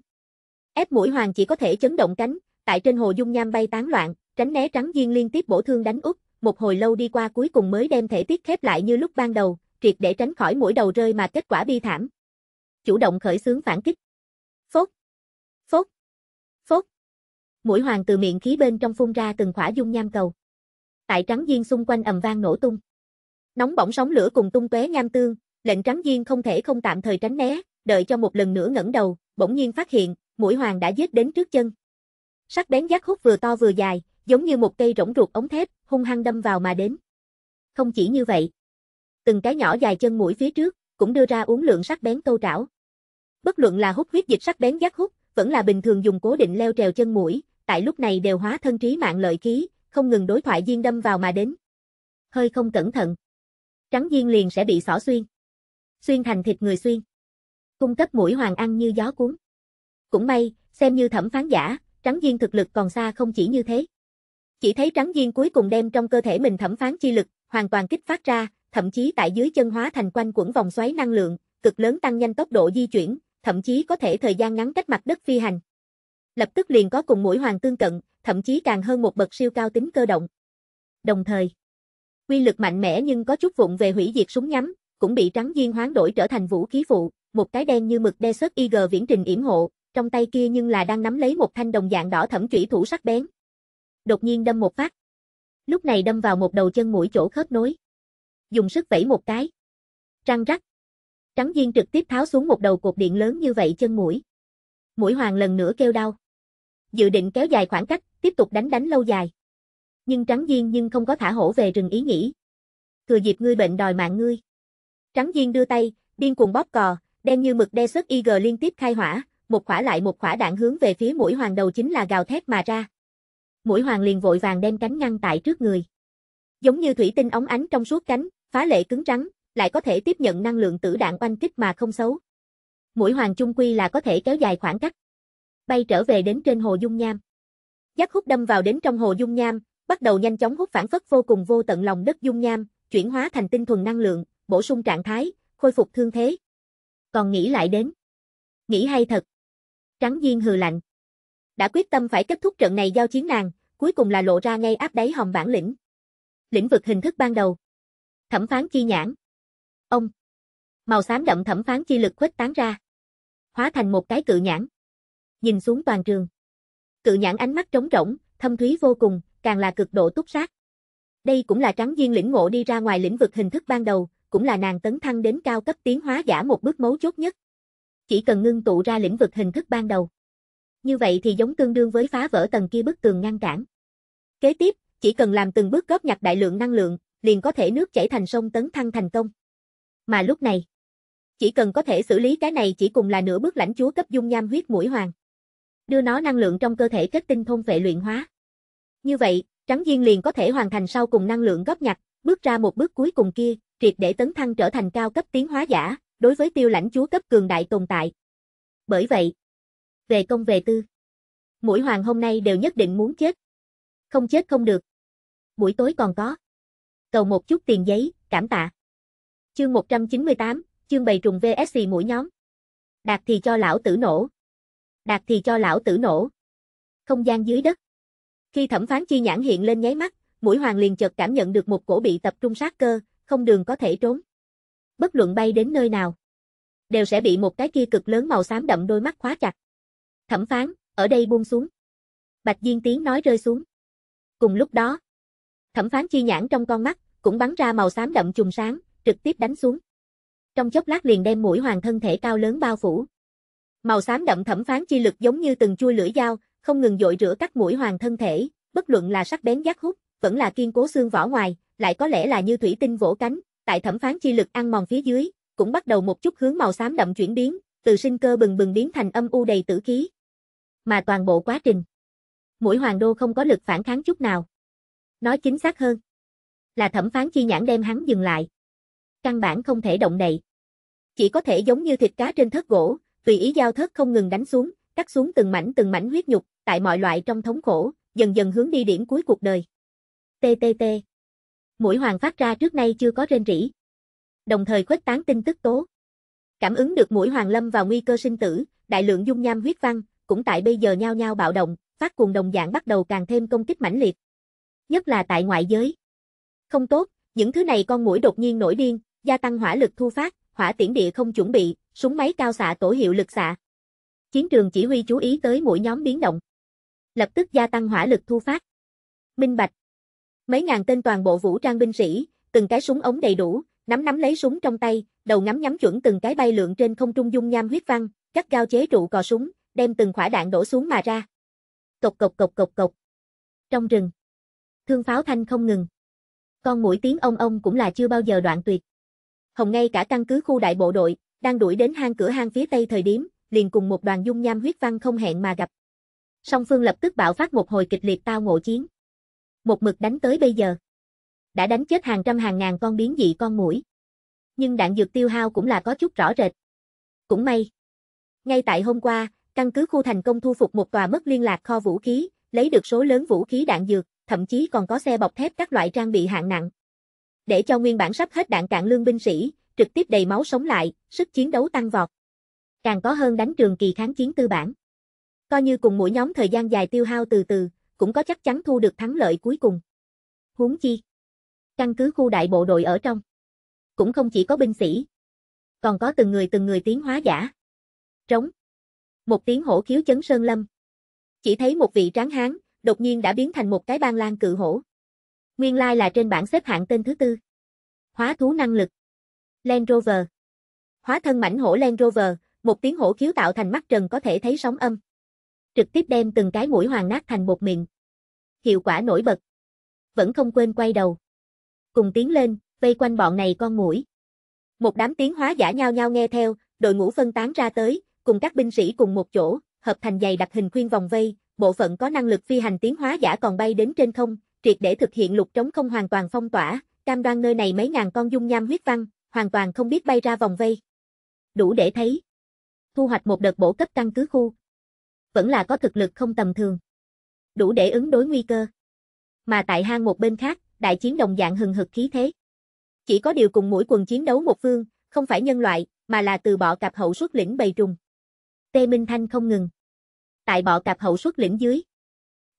Ép mũi hoàng chỉ có thể chấn động cánh, tại trên hồ dung nham bay tán loạn, tránh né trắng diên liên tiếp bổ thương đánh úp, một hồi lâu đi qua cuối cùng mới đem thể tiết khép lại như lúc ban đầu, triệt để tránh khỏi mũi đầu rơi mà kết quả bi thảm. Chủ động khởi xướng phản kích. Phốt. Phốt. Phốt. Mũi hoàng từ miệng khí bên trong phun ra từng khỏa dung nham cầu tại trắng diên xung quanh ầm vang nổ tung. Nóng bỏng sóng lửa cùng tung tóe nham tương, lệnh trắng diên không thể không tạm thời tránh né, đợi cho một lần nữa ngẩng đầu, bỗng nhiên phát hiện, mũi hoàng đã giết đến trước chân. Sắc bén giác hút vừa to vừa dài, giống như một cây rỗng ruột ống thép, hung hăng đâm vào mà đến. Không chỉ như vậy, từng cái nhỏ dài chân mũi phía trước, cũng đưa ra uống lượng sắc bén câu trảo. Bất luận là hút huyết dịch sắc bén giác hút, vẫn là bình thường dùng cố định leo trèo chân mũi, tại lúc này đều hóa thân trí mạng lợi khí, không ngừng đối thoại diên đâm vào mà đến. Hơi không cẩn thận, trắng diên liền sẽ bị xỏ xuyên. Xuyên thành thịt người xuyên. Cung cấp mũi hoàng ăn như gió cuốn. Cũng may, xem như thẩm phán giả, trắng diên thực lực còn xa không chỉ như thế. Chỉ thấy trắng diên cuối cùng đem trong cơ thể mình thẩm phán chi lực, hoàn toàn kích phát ra, thậm chí tại dưới chân hóa thành quanh quẩn vòng xoáy năng lượng, cực lớn tăng nhanh tốc độ di chuyển, thậm chí có thể thời gian ngắn cách mặt đất phi hành lập tức liền có cùng mũi hoàng tương cận, thậm chí càng hơn một bậc siêu cao tính cơ động. Đồng thời, quy lực mạnh mẽ nhưng có chút vụng về hủy diệt súng nhắm, cũng bị trắng duyên hoán đổi trở thành vũ khí phụ, một cái đen như mực Desert ig viễn trình yểm hộ, trong tay kia nhưng là đang nắm lấy một thanh đồng dạng đỏ thẫm chủy thủ sắc bén. Đột nhiên đâm một phát. Lúc này đâm vào một đầu chân mũi chỗ khớp nối. Dùng sức vẫy một cái. Trăng rắc. Trắng duyên trực tiếp tháo xuống một đầu cột điện lớn như vậy chân mũi. Mũi hoàng lần nữa kêu đau dự định kéo dài khoảng cách, tiếp tục đánh đánh lâu dài. Nhưng Trắng Diên nhưng không có thả hổ về rừng ý nghĩ. Thừa dịp ngươi bệnh đòi mạng ngươi. Trắng Diên đưa tay, điên cuồng bóp cò, đen như mực đe sức IG liên tiếp khai hỏa, một khỏa lại một khỏa đạn hướng về phía mũi hoàng đầu chính là gào thét mà ra. Mũi hoàng liền vội vàng đem cánh ngăn tại trước người. Giống như thủy tinh ống ánh trong suốt cánh, phá lệ cứng rắn, lại có thể tiếp nhận năng lượng tử đạn oanh kích mà không xấu. Mũi hoàng chung quy là có thể kéo dài khoảng cách bay trở về đến trên hồ dung nham. Giác hút đâm vào đến trong hồ dung nham, bắt đầu nhanh chóng hút phản phất vô cùng vô tận lòng đất dung nham, chuyển hóa thành tinh thuần năng lượng, bổ sung trạng thái, khôi phục thương thế. Còn nghĩ lại đến. Nghĩ hay thật. Trắng Diên hừ lạnh. Đã quyết tâm phải kết thúc trận này giao chiến nàng, cuối cùng là lộ ra ngay áp đáy hòm bản lĩnh. Lĩnh vực hình thức ban đầu. Thẩm phán chi nhãn. Ông. Màu xám đậm thẩm phán chi lực khuếch tán ra. Hóa thành một cái cự nhãn nhìn xuống toàn trường. Cự nhãn ánh mắt trống rỗng, thâm thúy vô cùng, càng là cực độ túc sát. Đây cũng là trắng duyên lĩnh ngộ đi ra ngoài lĩnh vực hình thức ban đầu, cũng là nàng tấn thăng đến cao cấp tiến hóa giả một bước mấu chốt nhất. Chỉ cần ngưng tụ ra lĩnh vực hình thức ban đầu. Như vậy thì giống tương đương với phá vỡ tầng kia bức tường ngăn cản. Kế tiếp, chỉ cần làm từng bước góp nhặt đại lượng năng lượng, liền có thể nước chảy thành sông tấn thăng thành công. Mà lúc này, chỉ cần có thể xử lý cái này chỉ cùng là nửa bước lãnh chúa cấp dung nham huyết mũi hoàng đưa nó năng lượng trong cơ thể kết tinh thôn vệ luyện hóa. Như vậy, Trắng Diên liền có thể hoàn thành sau cùng năng lượng góp nhặt, bước ra một bước cuối cùng kia, triệt để tấn thăng trở thành cao cấp tiến hóa giả, đối với tiêu lãnh chúa cấp cường đại tồn tại. Bởi vậy, về công về tư, mũi hoàng hôm nay đều nhất định muốn chết. Không chết không được. Buổi tối còn có. Cầu một chút tiền giấy, cảm tạ. Chương 198, chương bày trùng VSC mũi nhóm. Đạt thì cho lão tử nổ đạt thì cho lão tử nổ. Không gian dưới đất. Khi thẩm phán chi nhãn hiện lên nháy mắt, mũi hoàng liền chợt cảm nhận được một cổ bị tập trung sát cơ, không đường có thể trốn. Bất luận bay đến nơi nào, đều sẽ bị một cái kia cực lớn màu xám đậm đôi mắt khóa chặt. Thẩm phán, ở đây buông xuống. Bạch Diên tiếng nói rơi xuống. Cùng lúc đó, thẩm phán chi nhãn trong con mắt, cũng bắn ra màu xám đậm trùng sáng, trực tiếp đánh xuống. Trong chốc lát liền đem mũi hoàng thân thể cao lớn bao phủ. Màu xám đậm thẩm phán chi lực giống như từng chui lưỡi dao, không ngừng dội rửa các mũi hoàng thân thể, bất luận là sắc bén giác hút, vẫn là kiên cố xương vỏ ngoài, lại có lẽ là như thủy tinh vỗ cánh, tại thẩm phán chi lực ăn mòn phía dưới, cũng bắt đầu một chút hướng màu xám đậm chuyển biến, từ sinh cơ bừng bừng biến thành âm u đầy tử khí. Mà toàn bộ quá trình, mũi hoàng đô không có lực phản kháng chút nào. Nói chính xác hơn, là thẩm phán chi nhãn đem hắn dừng lại. Căn bản không thể động đậy. Chỉ có thể giống như thịt cá trên thớt gỗ, tùy ý giao thớt không ngừng đánh xuống, cắt xuống từng mảnh từng mảnh huyết nhục, tại mọi loại trong thống khổ, dần dần hướng đi điểm cuối cuộc đời. TTT. Mũi hoàng phát ra trước nay chưa có rên rỉ. Đồng thời khuếch tán tin tức tố. Cảm ứng được mũi hoàng lâm vào nguy cơ sinh tử, đại lượng dung nham huyết văn, cũng tại bây giờ nhao nhao bạo động, phát cuồng đồng dạng bắt đầu càng thêm công kích mãnh liệt. Nhất là tại ngoại giới. Không tốt, những thứ này con mũi đột nhiên nổi điên, gia tăng hỏa lực thu phát, hỏa tiễn địa không chuẩn bị, súng máy cao xạ tổ hiệu lực xạ. Chiến trường chỉ huy chú ý tới mỗi nhóm biến động. Lập tức gia tăng hỏa lực thu phát. Minh Bạch. Mấy ngàn tên toàn bộ vũ trang binh sĩ, từng cái súng ống đầy đủ, nắm nắm lấy súng trong tay, đầu ngắm nhắm chuẩn từng cái bay lượn trên không trung dung nham huyết văn, cắt cao chế trụ cò súng, đem từng quả đạn đổ xuống mà ra. Cộc cộc cộc cộc cộc. Trong rừng, thương pháo thanh không ngừng. Con mũi tiếng ông ông cũng là chưa bao giờ đoạn tuyệt. Hồng ngay cả căn cứ khu đại bộ đội, đang đuổi đến hang cửa hang phía tây thời điểm, liền cùng một đoàn dung nham huyết văn không hẹn mà gặp. Song phương lập tức bạo phát một hồi kịch liệt tao ngộ chiến. Một mực đánh tới bây giờ. Đã đánh chết hàng trăm hàng ngàn con biến dị con mũi. Nhưng đạn dược tiêu hao cũng là có chút rõ rệt. Cũng may. Ngay tại hôm qua, căn cứ khu thành công thu phục một tòa mất liên lạc kho vũ khí, lấy được số lớn vũ khí đạn dược, thậm chí còn có xe bọc thép các loại trang bị hạng nặng. Để cho nguyên bản sắp hết đạn cạn lương binh sĩ, trực tiếp đầy máu sống lại, sức chiến đấu tăng vọt. Càng có hơn đánh trường kỳ kháng chiến tư bản. Coi như cùng mỗi nhóm thời gian dài tiêu hao từ từ, cũng có chắc chắn thu được thắng lợi cuối cùng. Huống chi, căn cứ khu đại bộ đội ở trong, cũng không chỉ có binh sĩ, còn có từng người từng người tiến hóa giả. Trống. Một tiếng hổ khiếu chấn sơn lâm. Chỉ thấy một vị tráng hán, đột nhiên đã biến thành một cái ban lan cự hổ. Nguyên lai là trên bảng xếp hạng tên thứ tư. Hóa thú năng lực. Land Rover. Hóa thân mảnh hổ Land Rover, một tiếng hổ khiếu tạo thành mắt trần có thể thấy sóng âm. Trực tiếp đem từng cái mũi hoàng nát thành một miệng. Hiệu quả nổi bật. Vẫn không quên quay đầu. Cùng tiến lên, vây quanh bọn này con mũi. Một đám tiếng hóa giả nhau nhau nghe theo, đội ngũ phân tán ra tới, cùng các binh sĩ cùng một chỗ, hợp thành dày đặc hình khuyên vòng vây, bộ phận có năng lực phi hành tiến hóa giả còn bay đến trên không, triệt để thực hiện lục trống không hoàn toàn phong tỏa, cam đoan nơi này mấy ngàn con dung nham huyết văng hoàn toàn không biết bay ra vòng vây. Đủ để thấy. Thu hoạch một đợt bổ cấp căn cứ khu. Vẫn là có thực lực không tầm thường. Đủ để ứng đối nguy cơ. Mà tại hang một bên khác, đại chiến đồng dạng hừng hực khí thế. Chỉ có điều cùng mũi quần chiến đấu một phương, không phải nhân loại, mà là từ bọ cạp hậu xuất lĩnh bầy trùng. Tê Minh Thanh không ngừng. Tại bọ cạp hậu xuất lĩnh dưới.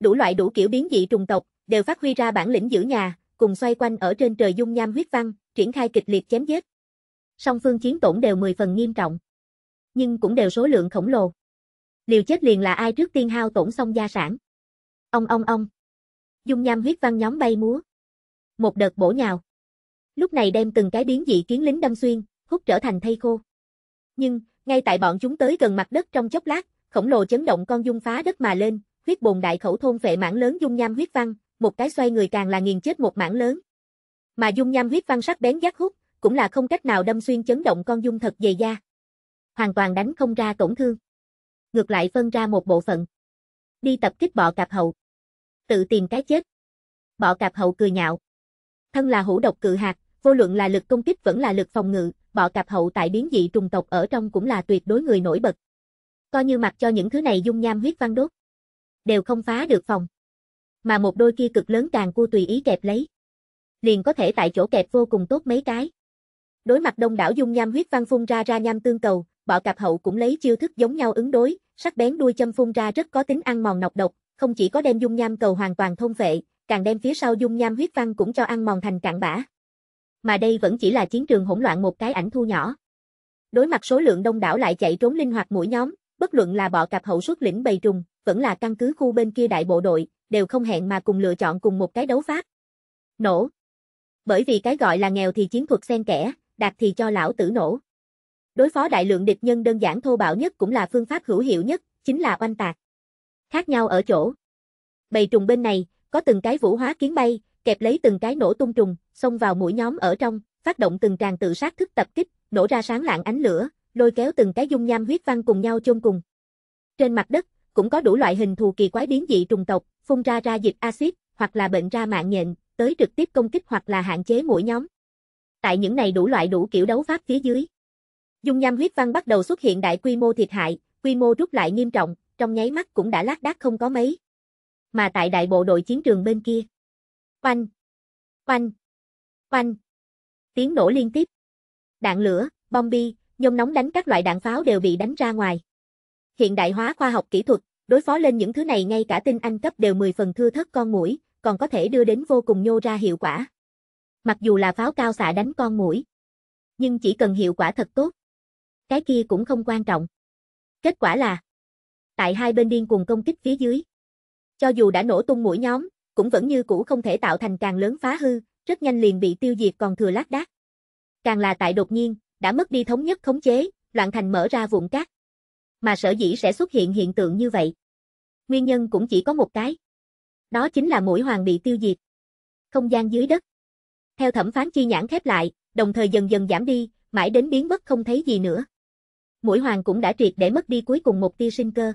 Đủ loại đủ kiểu biến dị trùng tộc, đều phát huy ra bản lĩnh giữ nhà, cùng xoay quanh ở trên trời dung nham huyết văn, triển khai kịch liệt chém giết. Song phương chiến tổn đều 10 phần nghiêm trọng, nhưng cũng đều số lượng khổng lồ. Liều chết liền là ai trước tiên hao tổn xong gia sản. Ông ông ông. Dung nham huyết văn nhóm bay múa. Một đợt bổ nhào. Lúc này đem từng cái biến dị kiến lính đâm xuyên, hút trở thành thây khô. Nhưng, ngay tại bọn chúng tới gần mặt đất trong chốc lát, khổng lồ chấn động con dung phá đất mà lên, huyết bồn đại khẩu thôn vệ mảng lớn dung nham huyết văn, một cái xoay người càng là nghiền chết một mảng lớn mà dung nham huyết văn sắc bén giác hút, cũng là không cách nào đâm xuyên chấn động con dung thật dày da. Hoàn toàn đánh không ra tổn thương. Ngược lại phân ra một bộ phận. Đi tập kích bọ cạp hậu. Tự tìm cái chết. Bọ cạp hậu cười nhạo. Thân là hữu độc cự hạt, vô luận là lực công kích vẫn là lực phòng ngự, bọ cạp hậu tại biến dị trùng tộc ở trong cũng là tuyệt đối người nổi bật. Coi như mặc cho những thứ này dung nham huyết văn đốt. Đều không phá được phòng. Mà một đôi kia cực lớn càng cua tùy ý kẹp lấy liền có thể tại chỗ kẹp vô cùng tốt mấy cái. Đối mặt đông đảo dung nham huyết văn phun ra ra nham tương cầu, bọ cạp hậu cũng lấy chiêu thức giống nhau ứng đối, sắc bén đuôi châm phun ra rất có tính ăn mòn nọc độc, không chỉ có đem dung nham cầu hoàn toàn thông vệ, càng đem phía sau dung nham huyết văn cũng cho ăn mòn thành cạn bã. Mà đây vẫn chỉ là chiến trường hỗn loạn một cái ảnh thu nhỏ. Đối mặt số lượng đông đảo lại chạy trốn linh hoạt mũi nhóm, bất luận là bọ cạp hậu xuất lĩnh bầy trùng, vẫn là căn cứ khu bên kia đại bộ đội, đều không hẹn mà cùng lựa chọn cùng một cái đấu pháp. Nổ, bởi vì cái gọi là nghèo thì chiến thuật xen kẽ, đạt thì cho lão tử nổ. Đối phó đại lượng địch nhân đơn giản thô bạo nhất cũng là phương pháp hữu hiệu nhất, chính là oanh tạc. Khác nhau ở chỗ. Bầy trùng bên này, có từng cái vũ hóa kiến bay, kẹp lấy từng cái nổ tung trùng, xông vào mũi nhóm ở trong, phát động từng tràng tự sát thức tập kích, nổ ra sáng lạng ánh lửa, lôi kéo từng cái dung nham huyết văn cùng nhau chôn cùng. Trên mặt đất, cũng có đủ loại hình thù kỳ quái biến dị trùng tộc, phun ra ra dịch axit, hoặc là bệnh ra mạng nhện, tới trực tiếp công kích hoặc là hạn chế mỗi nhóm. Tại những này đủ loại đủ kiểu đấu pháp phía dưới. Dung nham huyết văn bắt đầu xuất hiện đại quy mô thiệt hại, quy mô rút lại nghiêm trọng, trong nháy mắt cũng đã lác đác không có mấy. Mà tại đại bộ đội chiến trường bên kia. Oanh! Oanh! Oanh! Tiếng nổ liên tiếp. Đạn lửa, bom bi, nhôm nóng đánh các loại đạn pháo đều bị đánh ra ngoài. Hiện đại hóa khoa học kỹ thuật, đối phó lên những thứ này ngay cả tinh anh cấp đều 10 phần thưa thất con mũi, còn có thể đưa đến vô cùng nhô ra hiệu quả. Mặc dù là pháo cao xạ đánh con mũi, nhưng chỉ cần hiệu quả thật tốt, cái kia cũng không quan trọng. Kết quả là, tại hai bên điên cuồng công kích phía dưới, cho dù đã nổ tung mũi nhóm, cũng vẫn như cũ không thể tạo thành càng lớn phá hư, rất nhanh liền bị tiêu diệt còn thừa lác đác. Càng là tại đột nhiên, đã mất đi thống nhất khống chế, loạn thành mở ra vụn cát. Mà sở dĩ sẽ xuất hiện hiện tượng như vậy. Nguyên nhân cũng chỉ có một cái. Đó chính là mũi hoàng bị tiêu diệt. Không gian dưới đất. Theo thẩm phán chi nhãn khép lại, đồng thời dần dần giảm đi, mãi đến biến mất không thấy gì nữa. Mũi hoàng cũng đã triệt để mất đi cuối cùng một tia sinh cơ.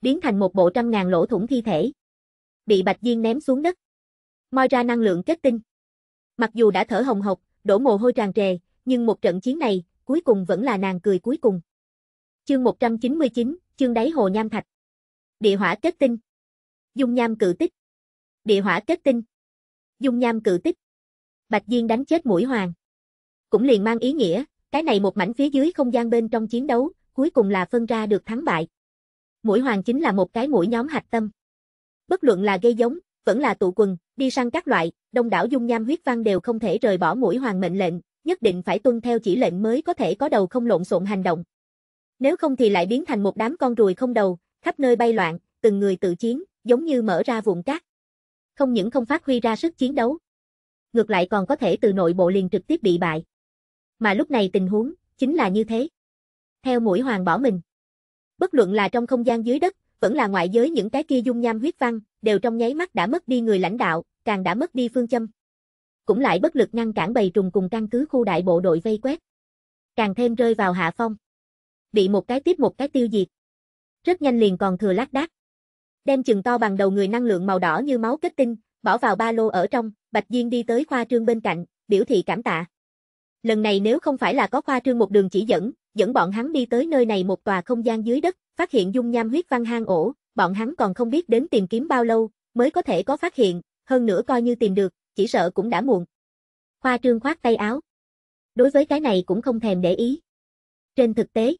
Biến thành một bộ trăm ngàn lỗ thủng thi thể. Bị Bạch Diên ném xuống đất. Moi ra năng lượng kết tinh. Mặc dù đã thở hồng hộc, đổ mồ hôi tràn trề, nhưng một trận chiến này, cuối cùng vẫn là nàng cười cuối cùng. Chương 199, chương đáy hồ nham thạch. Địa hỏa kết tinh. Dung nham cự tích. Địa hỏa kết tinh. Dung nham cự tích. Bạch Diên đánh chết mũi hoàng. Cũng liền mang ý nghĩa, cái này một mảnh phía dưới không gian bên trong chiến đấu, cuối cùng là phân ra được thắng bại. Mũi hoàng chính là một cái mũi nhóm hạch tâm. Bất luận là gây giống, vẫn là tụ quần, đi săn các loại, đông đảo dung nham huyết văn đều không thể rời bỏ mũi hoàng mệnh lệnh, nhất định phải tuân theo chỉ lệnh mới có thể có đầu không lộn xộn hành động. Nếu không thì lại biến thành một đám con ruồi không đầu, khắp nơi bay loạn, từng người tự chiến, giống như mở ra vùng cát. Không những không phát huy ra sức chiến đấu, ngược lại còn có thể từ nội bộ liền trực tiếp bị bại. Mà lúc này tình huống, chính là như thế. Theo mũi hoàng bỏ mình. Bất luận là trong không gian dưới đất, vẫn là ngoại giới những cái kia dung nham huyết văn, đều trong nháy mắt đã mất đi người lãnh đạo, càng đã mất đi phương châm. Cũng lại bất lực ngăn cản bầy trùng cùng căn cứ khu đại bộ đội vây quét. Càng thêm rơi vào hạ phong. Bị một cái tiếp một cái tiêu diệt. Rất nhanh liền còn thừa lác đác đem chừng to bằng đầu người năng lượng màu đỏ như máu kết tinh, bỏ vào ba lô ở trong, Bạch Diên đi tới khoa trương bên cạnh, biểu thị cảm tạ. Lần này nếu không phải là có khoa trương một đường chỉ dẫn, dẫn bọn hắn đi tới nơi này một tòa không gian dưới đất, phát hiện dung nham huyết văn hang ổ, bọn hắn còn không biết đến tìm kiếm bao lâu, mới có thể có phát hiện, hơn nữa coi như tìm được, chỉ sợ cũng đã muộn. Khoa trương khoát tay áo. Đối với cái này cũng không thèm để ý. Trên thực tế,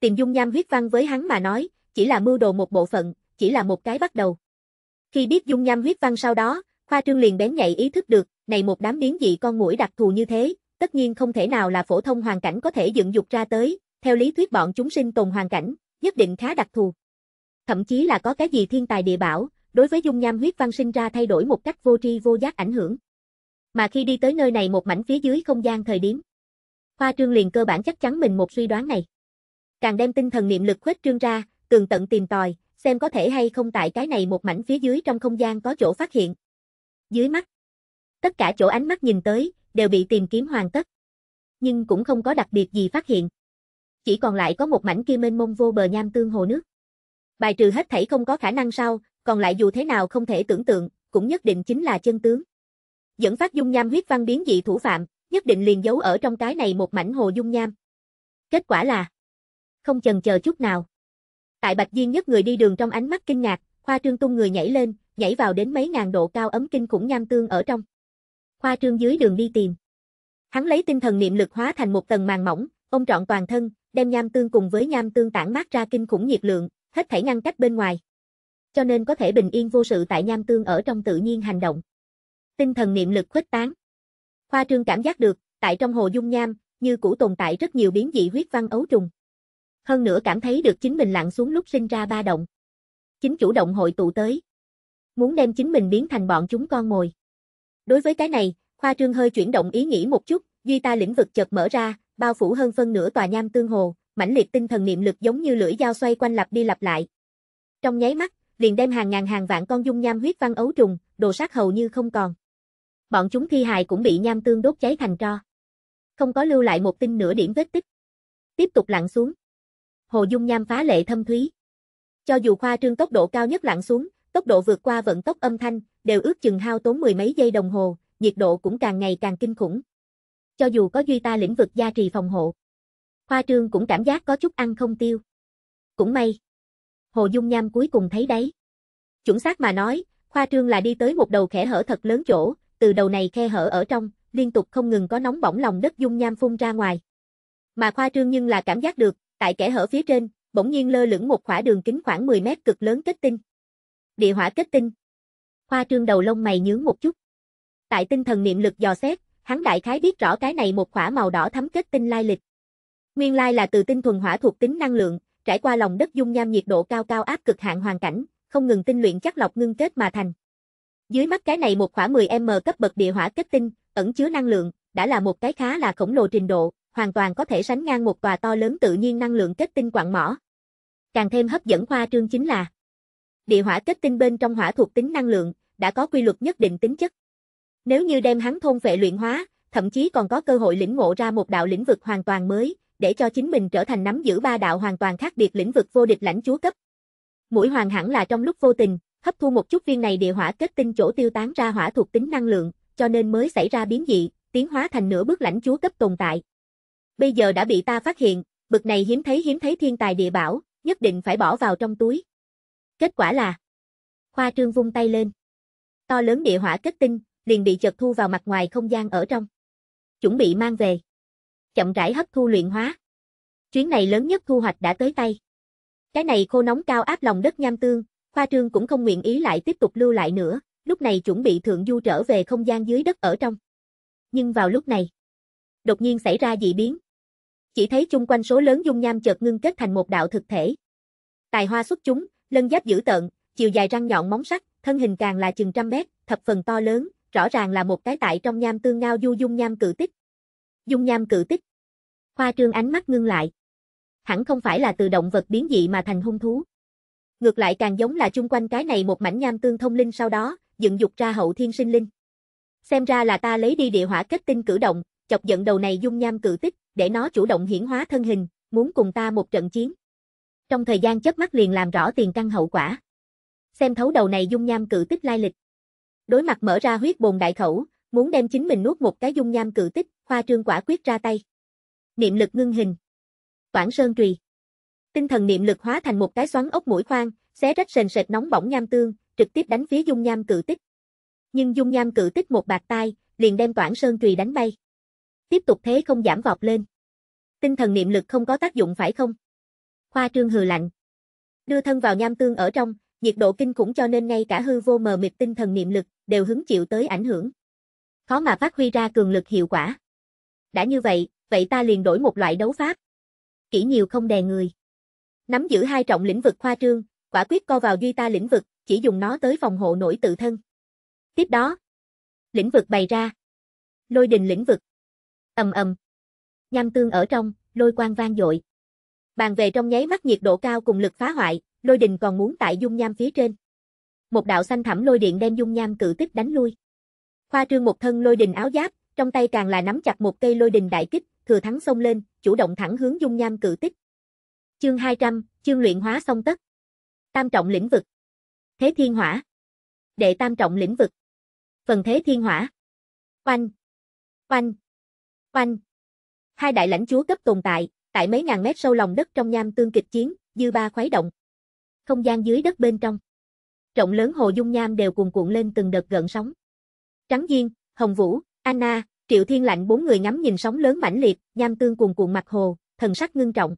tìm dung nham huyết văn với hắn mà nói, chỉ là mưu đồ một bộ phận, chỉ là một cái bắt đầu. Khi biết dung nham huyết văn sau đó, Khoa Trương liền bén nhạy ý thức được, này một đám biến dị con mũi đặc thù như thế, tất nhiên không thể nào là phổ thông hoàn cảnh có thể dựng dục ra tới, theo lý thuyết bọn chúng sinh tồn hoàn cảnh, nhất định khá đặc thù. Thậm chí là có cái gì thiên tài địa bảo, đối với dung nham huyết văn sinh ra thay đổi một cách vô tri vô giác ảnh hưởng. Mà khi đi tới nơi này một mảnh phía dưới không gian thời điểm, Khoa Trương liền cơ bản chắc chắn mình một suy đoán này. Càng đem tinh thần niệm lực khuếch trương ra, cường tận tìm tòi, xem có thể hay không tại cái này một mảnh phía dưới trong không gian có chỗ phát hiện. Dưới mắt, tất cả chỗ ánh mắt nhìn tới, đều bị tìm kiếm hoàn tất. Nhưng cũng không có đặc biệt gì phát hiện. Chỉ còn lại có một mảnh kia mênh mông vô bờ nham tương hồ nước. Bài trừ hết thảy không có khả năng sao còn lại dù thế nào không thể tưởng tượng, cũng nhất định chính là chân tướng. Dẫn phát dung nham huyết văn biến dị thủ phạm, nhất định liền giấu ở trong cái này một mảnh hồ dung nham. Kết quả là không chần chờ chút nào. Tại Bạch Diên nhất người đi đường trong ánh mắt kinh ngạc, Khoa Trương tung người nhảy lên, nhảy vào đến mấy ngàn độ cao ấm kinh khủng nham tương ở trong. Khoa Trương dưới đường đi tìm. Hắn lấy tinh thần niệm lực hóa thành một tầng màn mỏng, ông trọn toàn thân, đem nham tương cùng với nham tương tản mát ra kinh khủng nhiệt lượng, hết thảy ngăn cách bên ngoài. Cho nên có thể bình yên vô sự tại nham tương ở trong tự nhiên hành động. Tinh thần niệm lực khuếch tán. Khoa Trương cảm giác được, tại trong hồ dung nham, như cũ tồn tại rất nhiều biến dị huyết văn ấu trùng. Hơn nữa cảm thấy được chính mình lặn xuống lúc sinh ra ba động. Chính chủ động hội tụ tới. Muốn đem chính mình biến thành bọn chúng con mồi. Đối với cái này, Khoa Trương hơi chuyển động ý nghĩ một chút, duy ta lĩnh vực chợt mở ra, bao phủ hơn phân nửa tòa nham tương hồ, mãnh liệt tinh thần niệm lực giống như lưỡi dao xoay quanh lặp đi lặp lại. Trong nháy mắt, liền đem hàng ngàn hàng vạn con dung nham huyết văn ấu trùng, đồ sát hầu như không còn. Bọn chúng thi hài cũng bị nham tương đốt cháy thành tro. Không có lưu lại một tinh nửa điểm vết tích. Tiếp tục lặn xuống hồ dung nham phá lệ thâm thúy. Cho dù khoa trương tốc độ cao nhất lặn xuống, tốc độ vượt qua vận tốc âm thanh, đều ước chừng hao tốn mười mấy giây đồng hồ, nhiệt độ cũng càng ngày càng kinh khủng. Cho dù có duy ta lĩnh vực gia trì phòng hộ, khoa trương cũng cảm giác có chút ăn không tiêu. Cũng may. Hồ Dung Nham cuối cùng thấy đấy. Chuẩn xác mà nói, khoa trương là đi tới một đầu khe hở thật lớn chỗ, từ đầu này khe hở ở trong, liên tục không ngừng có nóng bỏng lòng đất Dung Nham phun ra ngoài. Mà khoa trương nhưng là cảm giác được, Tại kẽ hở phía trên, bỗng nhiên lơ lửng một khỏa đường kính khoảng 10 mét cực lớn kết tinh. Địa hỏa kết tinh. Khoa trương đầu lông mày nhướng một chút. Tại tinh thần niệm lực dò xét, hắn đại khái biết rõ cái này một khỏa màu đỏ thắm kết tinh lai lịch. Nguyên lai là từ tinh thuần hỏa thuộc tính năng lượng, trải qua lòng đất dung nham nhiệt độ cao cao áp cực hạn hoàn cảnh, không ngừng tinh luyện chắc lọc ngưng kết mà thành. Dưới mắt cái này một khỏa 10m cấp bậc địa hỏa kết tinh, ẩn chứa năng lượng, đã là một cái khá là khổng lồ trình độ, hoàn toàn có thể sánh ngang một tòa to lớn tự nhiên năng lượng kết tinh quặng mỏ. Càng thêm hấp dẫn khoa trương chính là địa hỏa kết tinh bên trong hỏa thuộc tính năng lượng đã có quy luật nhất định tính chất. Nếu như đem hắn thôn vệ luyện hóa, thậm chí còn có cơ hội lĩnh ngộ ra một đạo lĩnh vực hoàn toàn mới, để cho chính mình trở thành nắm giữ ba đạo hoàn toàn khác biệt lĩnh vực vô địch lãnh chúa cấp. Mũi hoàng hẳn là trong lúc vô tình, hấp thu một chút viên này địa hỏa kết tinh chỗ tiêu tán ra hỏa thuộc tính năng lượng, cho nên mới xảy ra biến dị, tiến hóa thành nửa bước lãnh chúa cấp tồn tại bây giờ đã bị ta phát hiện, bực này hiếm thấy hiếm thấy thiên tài địa bảo, nhất định phải bỏ vào trong túi. Kết quả là Khoa Trương vung tay lên. To lớn địa hỏa kết tinh, liền bị chật thu vào mặt ngoài không gian ở trong. Chuẩn bị mang về. Chậm rãi hấp thu luyện hóa. Chuyến này lớn nhất thu hoạch đã tới tay. Cái này khô nóng cao áp lòng đất nham tương, Khoa Trương cũng không nguyện ý lại tiếp tục lưu lại nữa, lúc này chuẩn bị thượng du trở về không gian dưới đất ở trong. Nhưng vào lúc này, đột nhiên xảy ra dị biến, chỉ thấy chung quanh số lớn dung nham chợt ngưng kết thành một đạo thực thể. Tài hoa xuất chúng, lân giáp dữ tợn, chiều dài răng nhọn móng sắc, thân hình càng là chừng trăm mét, thập phần to lớn, rõ ràng là một cái tại trong nham tương ngao du dung nham cự tích. Dung nham cự tích. Khoa trương ánh mắt ngưng lại. Hẳn không phải là từ động vật biến dị mà thành hung thú. Ngược lại càng giống là chung quanh cái này một mảnh nham tương thông linh sau đó, dựng dục ra hậu thiên sinh linh. Xem ra là ta lấy đi địa hỏa kết tinh cử động, chọc giận đầu này dung nham cự tích, để nó chủ động hiển hóa thân hình, muốn cùng ta một trận chiến. Trong thời gian chớp mắt liền làm rõ tiền căn hậu quả. Xem thấu đầu này dung nham cự tích lai lịch. Đối mặt mở ra huyết bồn đại khẩu, muốn đem chính mình nuốt một cái dung nham cự tích, khoa trương quả quyết ra tay. Niệm lực ngưng hình. Toản sơn trùy. Tinh thần niệm lực hóa thành một cái xoắn ốc mũi khoan, xé rách sền sệt nóng bỏng nham tương, trực tiếp đánh phía dung nham cự tích. Nhưng dung nham cự tích một bạc tai, liền đem Toản Sơn Trùy đánh bay tiếp tục thế không giảm vọt lên. Tinh thần niệm lực không có tác dụng phải không? Khoa trương hừ lạnh. Đưa thân vào nham tương ở trong, nhiệt độ kinh khủng cho nên ngay cả hư vô mờ mịt tinh thần niệm lực đều hứng chịu tới ảnh hưởng. Khó mà phát huy ra cường lực hiệu quả. Đã như vậy, vậy ta liền đổi một loại đấu pháp. Kỹ nhiều không đè người. Nắm giữ hai trọng lĩnh vực khoa trương, quả quyết co vào duy ta lĩnh vực, chỉ dùng nó tới phòng hộ nổi tự thân. Tiếp đó, lĩnh vực bày ra. Lôi đình lĩnh vực. Ầm ầm. Nham tương ở trong, lôi quang vang dội. Bàn về trong nháy mắt nhiệt độ cao cùng lực phá hoại, lôi đình còn muốn tại dung nham phía trên. Một đạo xanh thẳm lôi điện đem dung nham cự tích đánh lui. Khoa Trương một thân lôi đình áo giáp, trong tay càng là nắm chặt một cây lôi đình đại kích, thừa thắng xông lên, chủ động thẳng hướng dung nham cự tích. Chương 200, chương luyện hóa xong tất. Tam trọng lĩnh vực. Thế thiên hỏa. Đệ tam trọng lĩnh vực. Phần thế thiên hỏa. Oanh. Oanh. Oanh! Hai đại lãnh chúa cấp tồn tại, tại mấy ngàn mét sâu lòng đất trong nham tương kịch chiến, dư ba khuấy động. Không gian dưới đất bên trong. Rộng lớn hồ dung nham đều cuồn cuộn lên từng đợt gợn sóng. Trắng Diên, Hồng Vũ, Anna, Triệu Thiên Lạnh bốn người ngắm nhìn sóng lớn mãnh liệt, nham tương cuồn cuộn mặt hồ, thần sắc ngưng trọng.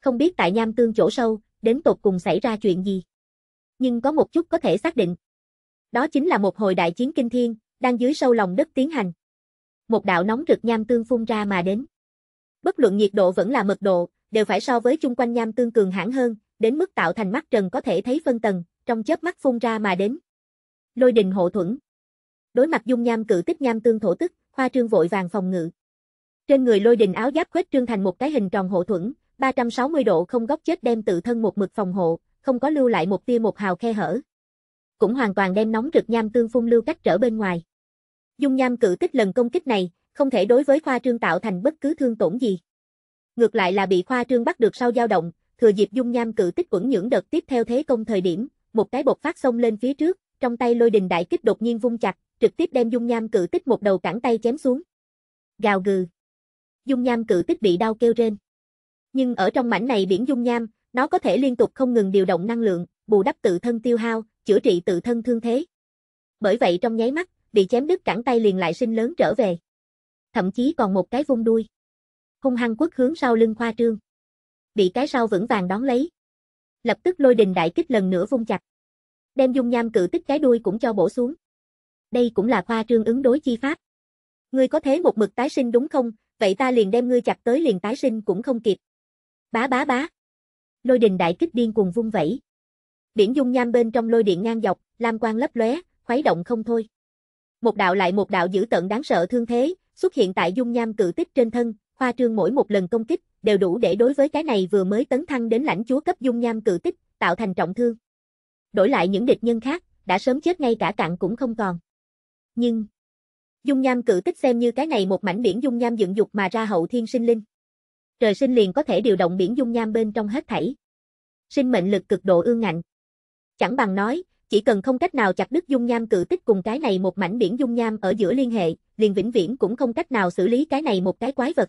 Không biết tại nham tương chỗ sâu, đến tột cùng xảy ra chuyện gì. Nhưng có một chút có thể xác định. Đó chính là một hồi đại chiến kinh thiên, đang dưới sâu lòng đất tiến hành một đạo nóng rực nham tương phun ra mà đến. Bất luận nhiệt độ vẫn là mật độ, đều phải so với chung quanh nham tương cường hãn hơn, đến mức tạo thành mắt trần có thể thấy phân tầng, trong chớp mắt phun ra mà đến. Lôi đình hộ thuẫn. Đối mặt dung nham cự tích nham tương thổ tức, khoa Trương vội vàng phòng ngự. Trên người lôi đình áo giáp khuếch trương thành một cái hình tròn hộ thuẫn, 360 độ không góc chết đem tự thân một mực phòng hộ, không có lưu lại một tia một hào khe hở. Cũng hoàn toàn đem nóng rực nham tương phun lưu cách trở bên ngoài. Dung nham cự tích lần công kích này, không thể đối với Khoa Trương tạo thành bất cứ thương tổn gì. Ngược lại là bị Khoa Trương bắt được sau dao động, thừa dịp dung nham cự tích quẩn những đợt tiếp theo thế công thời điểm, một cái bột phát xông lên phía trước, trong tay lôi đình đại kích đột nhiên vung chặt, trực tiếp đem dung nham cự tích một đầu cẳng tay chém xuống. Gào gừ. Dung nham cự tích bị đau kêu rên. Nhưng ở trong mảnh này biển dung nham, nó có thể liên tục không ngừng điều động năng lượng, bù đắp tự thân tiêu hao, chữa trị tự thân thương thế. Bởi vậy trong nháy mắt, bị chém đứt cẳng tay liền lại sinh lớn trở về. Thậm chí còn một cái vung đuôi. Hung hăng quất hướng sau lưng khoa trương. Bị cái sau vững vàng đón lấy. Lập tức lôi đình đại kích lần nữa vung chặt. Đem dung nham cự tích cái đuôi cũng cho bổ xuống. Đây cũng là khoa trương ứng đối chi pháp. Ngươi có thế một mực tái sinh đúng không, vậy ta liền đem ngươi chặt tới liền tái sinh cũng không kịp. Bá bá bá. Lôi đình đại kích điên cuồng vung vẩy. Biển dung nham bên trong lôi điện ngang dọc, lam quang lấp lóe, khuấy động không thôi một đạo lại một đạo dữ tận đáng sợ thương thế, xuất hiện tại dung nham cự tích trên thân, khoa trương mỗi một lần công kích, đều đủ để đối với cái này vừa mới tấn thăng đến lãnh chúa cấp dung nham cự tích, tạo thành trọng thương. Đổi lại những địch nhân khác, đã sớm chết ngay cả cạn cũng không còn. Nhưng, dung nham cự tích xem như cái này một mảnh biển dung nham dựng dục mà ra hậu thiên sinh linh. Trời sinh liền có thể điều động biển dung nham bên trong hết thảy. Sinh mệnh lực cực độ ương ngạnh. Chẳng bằng nói, chỉ cần không cách nào chặt đứt dung nham cự tích cùng cái này một mảnh biển dung nham ở giữa liên hệ, liền vĩnh viễn cũng không cách nào xử lý cái này một cái quái vật.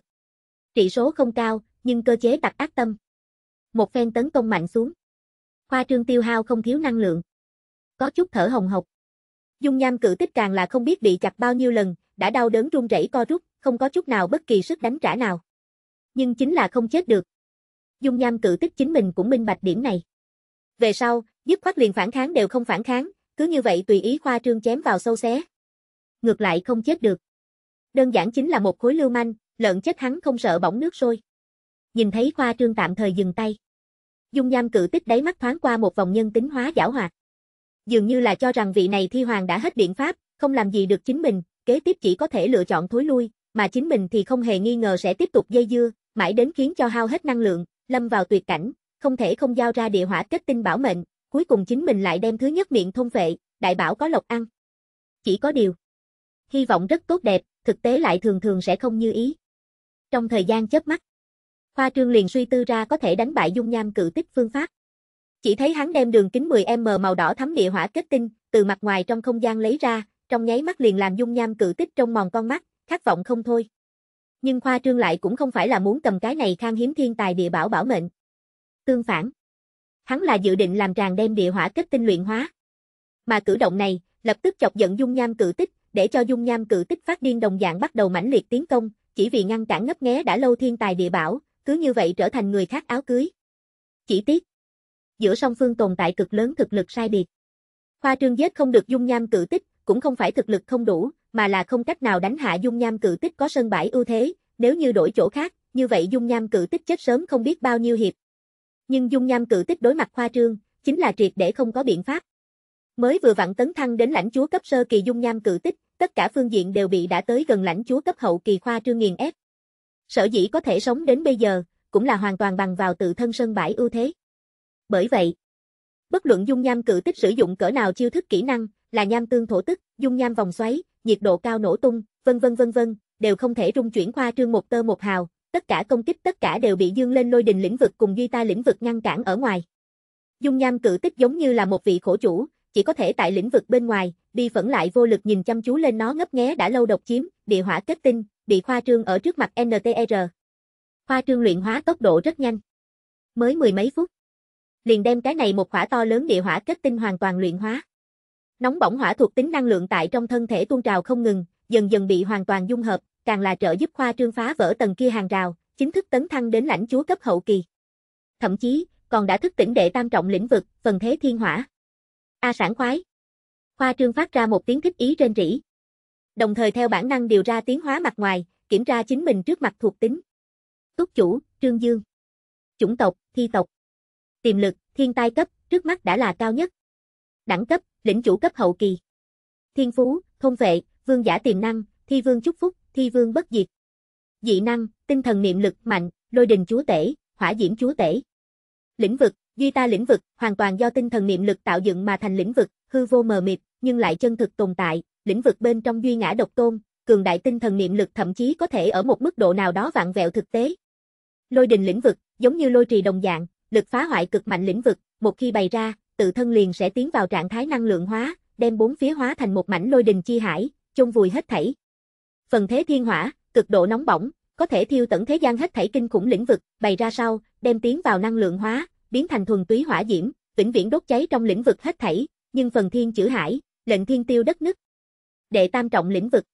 Trị số không cao, nhưng cơ chế tặc ác tâm. Một phen tấn công mạnh xuống. Khoa trương tiêu hao không thiếu năng lượng. Có chút thở hồng hộc. Dung nham cự tích càng là không biết bị chặt bao nhiêu lần, đã đau đớn run rẩy co rút, không có chút nào bất kỳ sức đánh trả nào. Nhưng chính là không chết được. Dung nham cự tích chính mình cũng minh bạch điểm này. Về sau, dứt khoát liền phản kháng đều không phản kháng, cứ như vậy tùy ý khoa trương chém vào sâu xé. Ngược lại không chết được. Đơn giản chính là một khối lưu manh, lợn chết hắn không sợ bỏng nước sôi. Nhìn thấy khoa trương tạm thời dừng tay. Dung nham cự tích đáy mắt thoáng qua một vòng nhân tính hóa giảo hoạt. Dường như là cho rằng vị này thi hoàng đã hết biện pháp, không làm gì được chính mình, kế tiếp chỉ có thể lựa chọn thối lui, mà chính mình thì không hề nghi ngờ sẽ tiếp tục dây dưa, mãi đến khiến cho hao hết năng lượng, lâm vào tuyệt cảnh, không thể không giao ra địa hỏa kết tinh bảo mệnh, cuối cùng chính mình lại đem thứ nhất miệng thông vệ, đại bảo có lộc ăn. Chỉ có điều, hy vọng rất tốt đẹp, thực tế lại thường thường sẽ không như ý. Trong thời gian chớp mắt, Khoa Trương liền suy tư ra có thể đánh bại dung nham cự tích phương pháp. Chỉ thấy hắn đem đường kính 10m màu đỏ thấm địa hỏa kết tinh, từ mặt ngoài trong không gian lấy ra, trong nháy mắt liền làm dung nham cự tích trong mòn con mắt, khát vọng không thôi. Nhưng Khoa Trương lại cũng không phải là muốn cầm cái này khang hiếm thiên tài địa bảo bảo mệnh. Tương phản, hắn là dự định làm tràn đem địa hỏa kết tinh luyện hóa. Mà cử động này, lập tức chọc giận dung nham cự tích, để cho dung nham cự tích phát điên đồng dạng bắt đầu mãnh liệt tiến công, chỉ vì ngăn cản ngấp nghé đã lâu thiên tài địa bảo, cứ như vậy trở thành người khác áo cưới. Chỉ tiếc, giữa song phương tồn tại cực lớn thực lực sai biệt. Khoa Trương Giết không được dung nham cự tích, cũng không phải thực lực không đủ, mà là không cách nào đánh hạ dung nham cự tích có sân bãi ưu thế, nếu như đổi chỗ khác, như vậy dung nham cự tích chết sớm không biết bao nhiêu hiệp. Nhưng dung nham cự tích đối mặt khoa trương, chính là triệt để không có biện pháp. Mới vừa vặn tấn thăng đến lãnh chúa cấp sơ kỳ dung nham cự tích, tất cả phương diện đều bị đã tới gần lãnh chúa cấp hậu kỳ khoa trương nghiền ép. Sở dĩ có thể sống đến bây giờ, cũng là hoàn toàn bằng vào tự thân sân bãi ưu thế. Bởi vậy, bất luận dung nham cự tích sử dụng cỡ nào chiêu thức kỹ năng, là nham tương thổ tức, dung nham vòng xoáy, nhiệt độ cao nổ tung, vân vân vân vân, đều không thể rung chuyển khoa trương một tơ một hào, tất cả công kích tất cả đều bị dương lên lôi đình lĩnh vực cùng duy ta lĩnh vực ngăn cản ở ngoài. Dung nham cự tích giống như là một vị khổ chủ, chỉ có thể tại lĩnh vực bên ngoài, bi phẫn lại vô lực nhìn chăm chú lên nó ngấp nghé đã lâu độc chiếm, địa hỏa kết tinh, bị khoa trương ở trước mặt NTR. E khoa trương luyện hóa tốc độ rất nhanh. Mới mười mấy phút. Liền đem cái này một khỏa to lớn địa hỏa kết tinh hoàn toàn luyện hóa. Nóng bỏng hỏa thuộc tính năng lượng tại trong thân thể tuôn trào không ngừng, dần dần bị hoàn toàn dung hợp, càng là trợ giúp khoa trương phá vỡ tầng kia hàng rào, chính thức tấn thăng đến lãnh chúa cấp hậu kỳ. Thậm chí, còn đã thức tỉnh đệ tam trọng lĩnh vực, phần thế thiên hỏa. A sản khoái. Khoa trương phát ra một tiếng thích ý trên rỉ. Đồng thời theo bản năng điều ra tiếng hóa mặt ngoài, kiểm tra chính mình trước mặt thuộc tính. Túc chủ, Trương Dương. Chủng tộc, thi tộc. Tiềm lực, thiên tai cấp, trước mắt đã là cao nhất. Đẳng cấp, lĩnh chủ cấp hậu kỳ. Thiên phú, thông vệ, vương giả tiềm năng, thi vương chúc phúc, thi vương bất diệt. Dị năng, tinh thần niệm lực mạnh, lôi đình chúa tể, hỏa diễm chúa tể. Lĩnh vực, duy ta lĩnh vực, hoàn toàn do tinh thần niệm lực tạo dựng mà thành lĩnh vực, hư vô mờ mịt, nhưng lại chân thực tồn tại, lĩnh vực bên trong duy ngã độc tôn, cường đại tinh thần niệm lực thậm chí có thể ở một mức độ nào đó vạn vẹo thực tế. Lôi đình lĩnh vực, giống như lôi trì đồng dạng, lực phá hoại cực mạnh lĩnh vực, một khi bày ra, tự thân liền sẽ tiến vào trạng thái năng lượng hóa, đem bốn phía hóa thành một mảnh lôi đình chi hải, chôn vùi hết thảy. Phần thế thiên hỏa, cực độ nóng bỏng, có thể thiêu tận thế gian hết thảy kinh khủng lĩnh vực, bày ra sau, đem tiến vào năng lượng hóa, biến thành thuần túy hỏa diễm, vĩnh viễn đốt cháy trong lĩnh vực hết thảy, nhưng phần thiên chữ hải, lệnh thiên tiêu đất nứt. Đệ tam trọng lĩnh vực.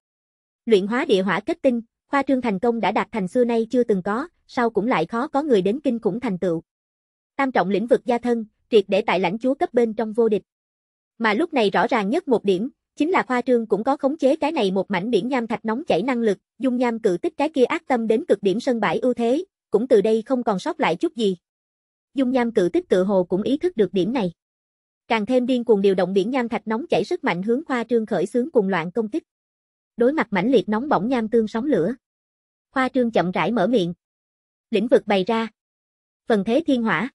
Luyện hóa địa hỏa kết tinh, khoa trương thành công đã đạt thành xưa nay chưa từng có, sau cũng lại khó có người đến kinh khủng thành tựu. Tam trọng lĩnh vực gia thân, triệt để tại lãnh chúa cấp bên trong vô địch. Mà lúc này rõ ràng nhất một điểm, Chính là khoa trương cũng có khống chế cái này một mảnh biển nham thạch nóng chảy năng lực, dung nham cự tích cái kia ác tâm đến cực điểm sân bãi ưu thế, cũng từ đây không còn sót lại chút gì. Dung nham cự tích tự hồ cũng ý thức được điểm này. Càng thêm điên cuồng điều động biển nham thạch nóng chảy sức mạnh hướng khoa trương khởi xướng cùng loạn công kích. Đối mặt mảnh liệt nóng bỏng nham tương sóng lửa. Khoa trương chậm rãi mở miệng. Lĩnh vực bày ra. Phần thế thiên hỏa.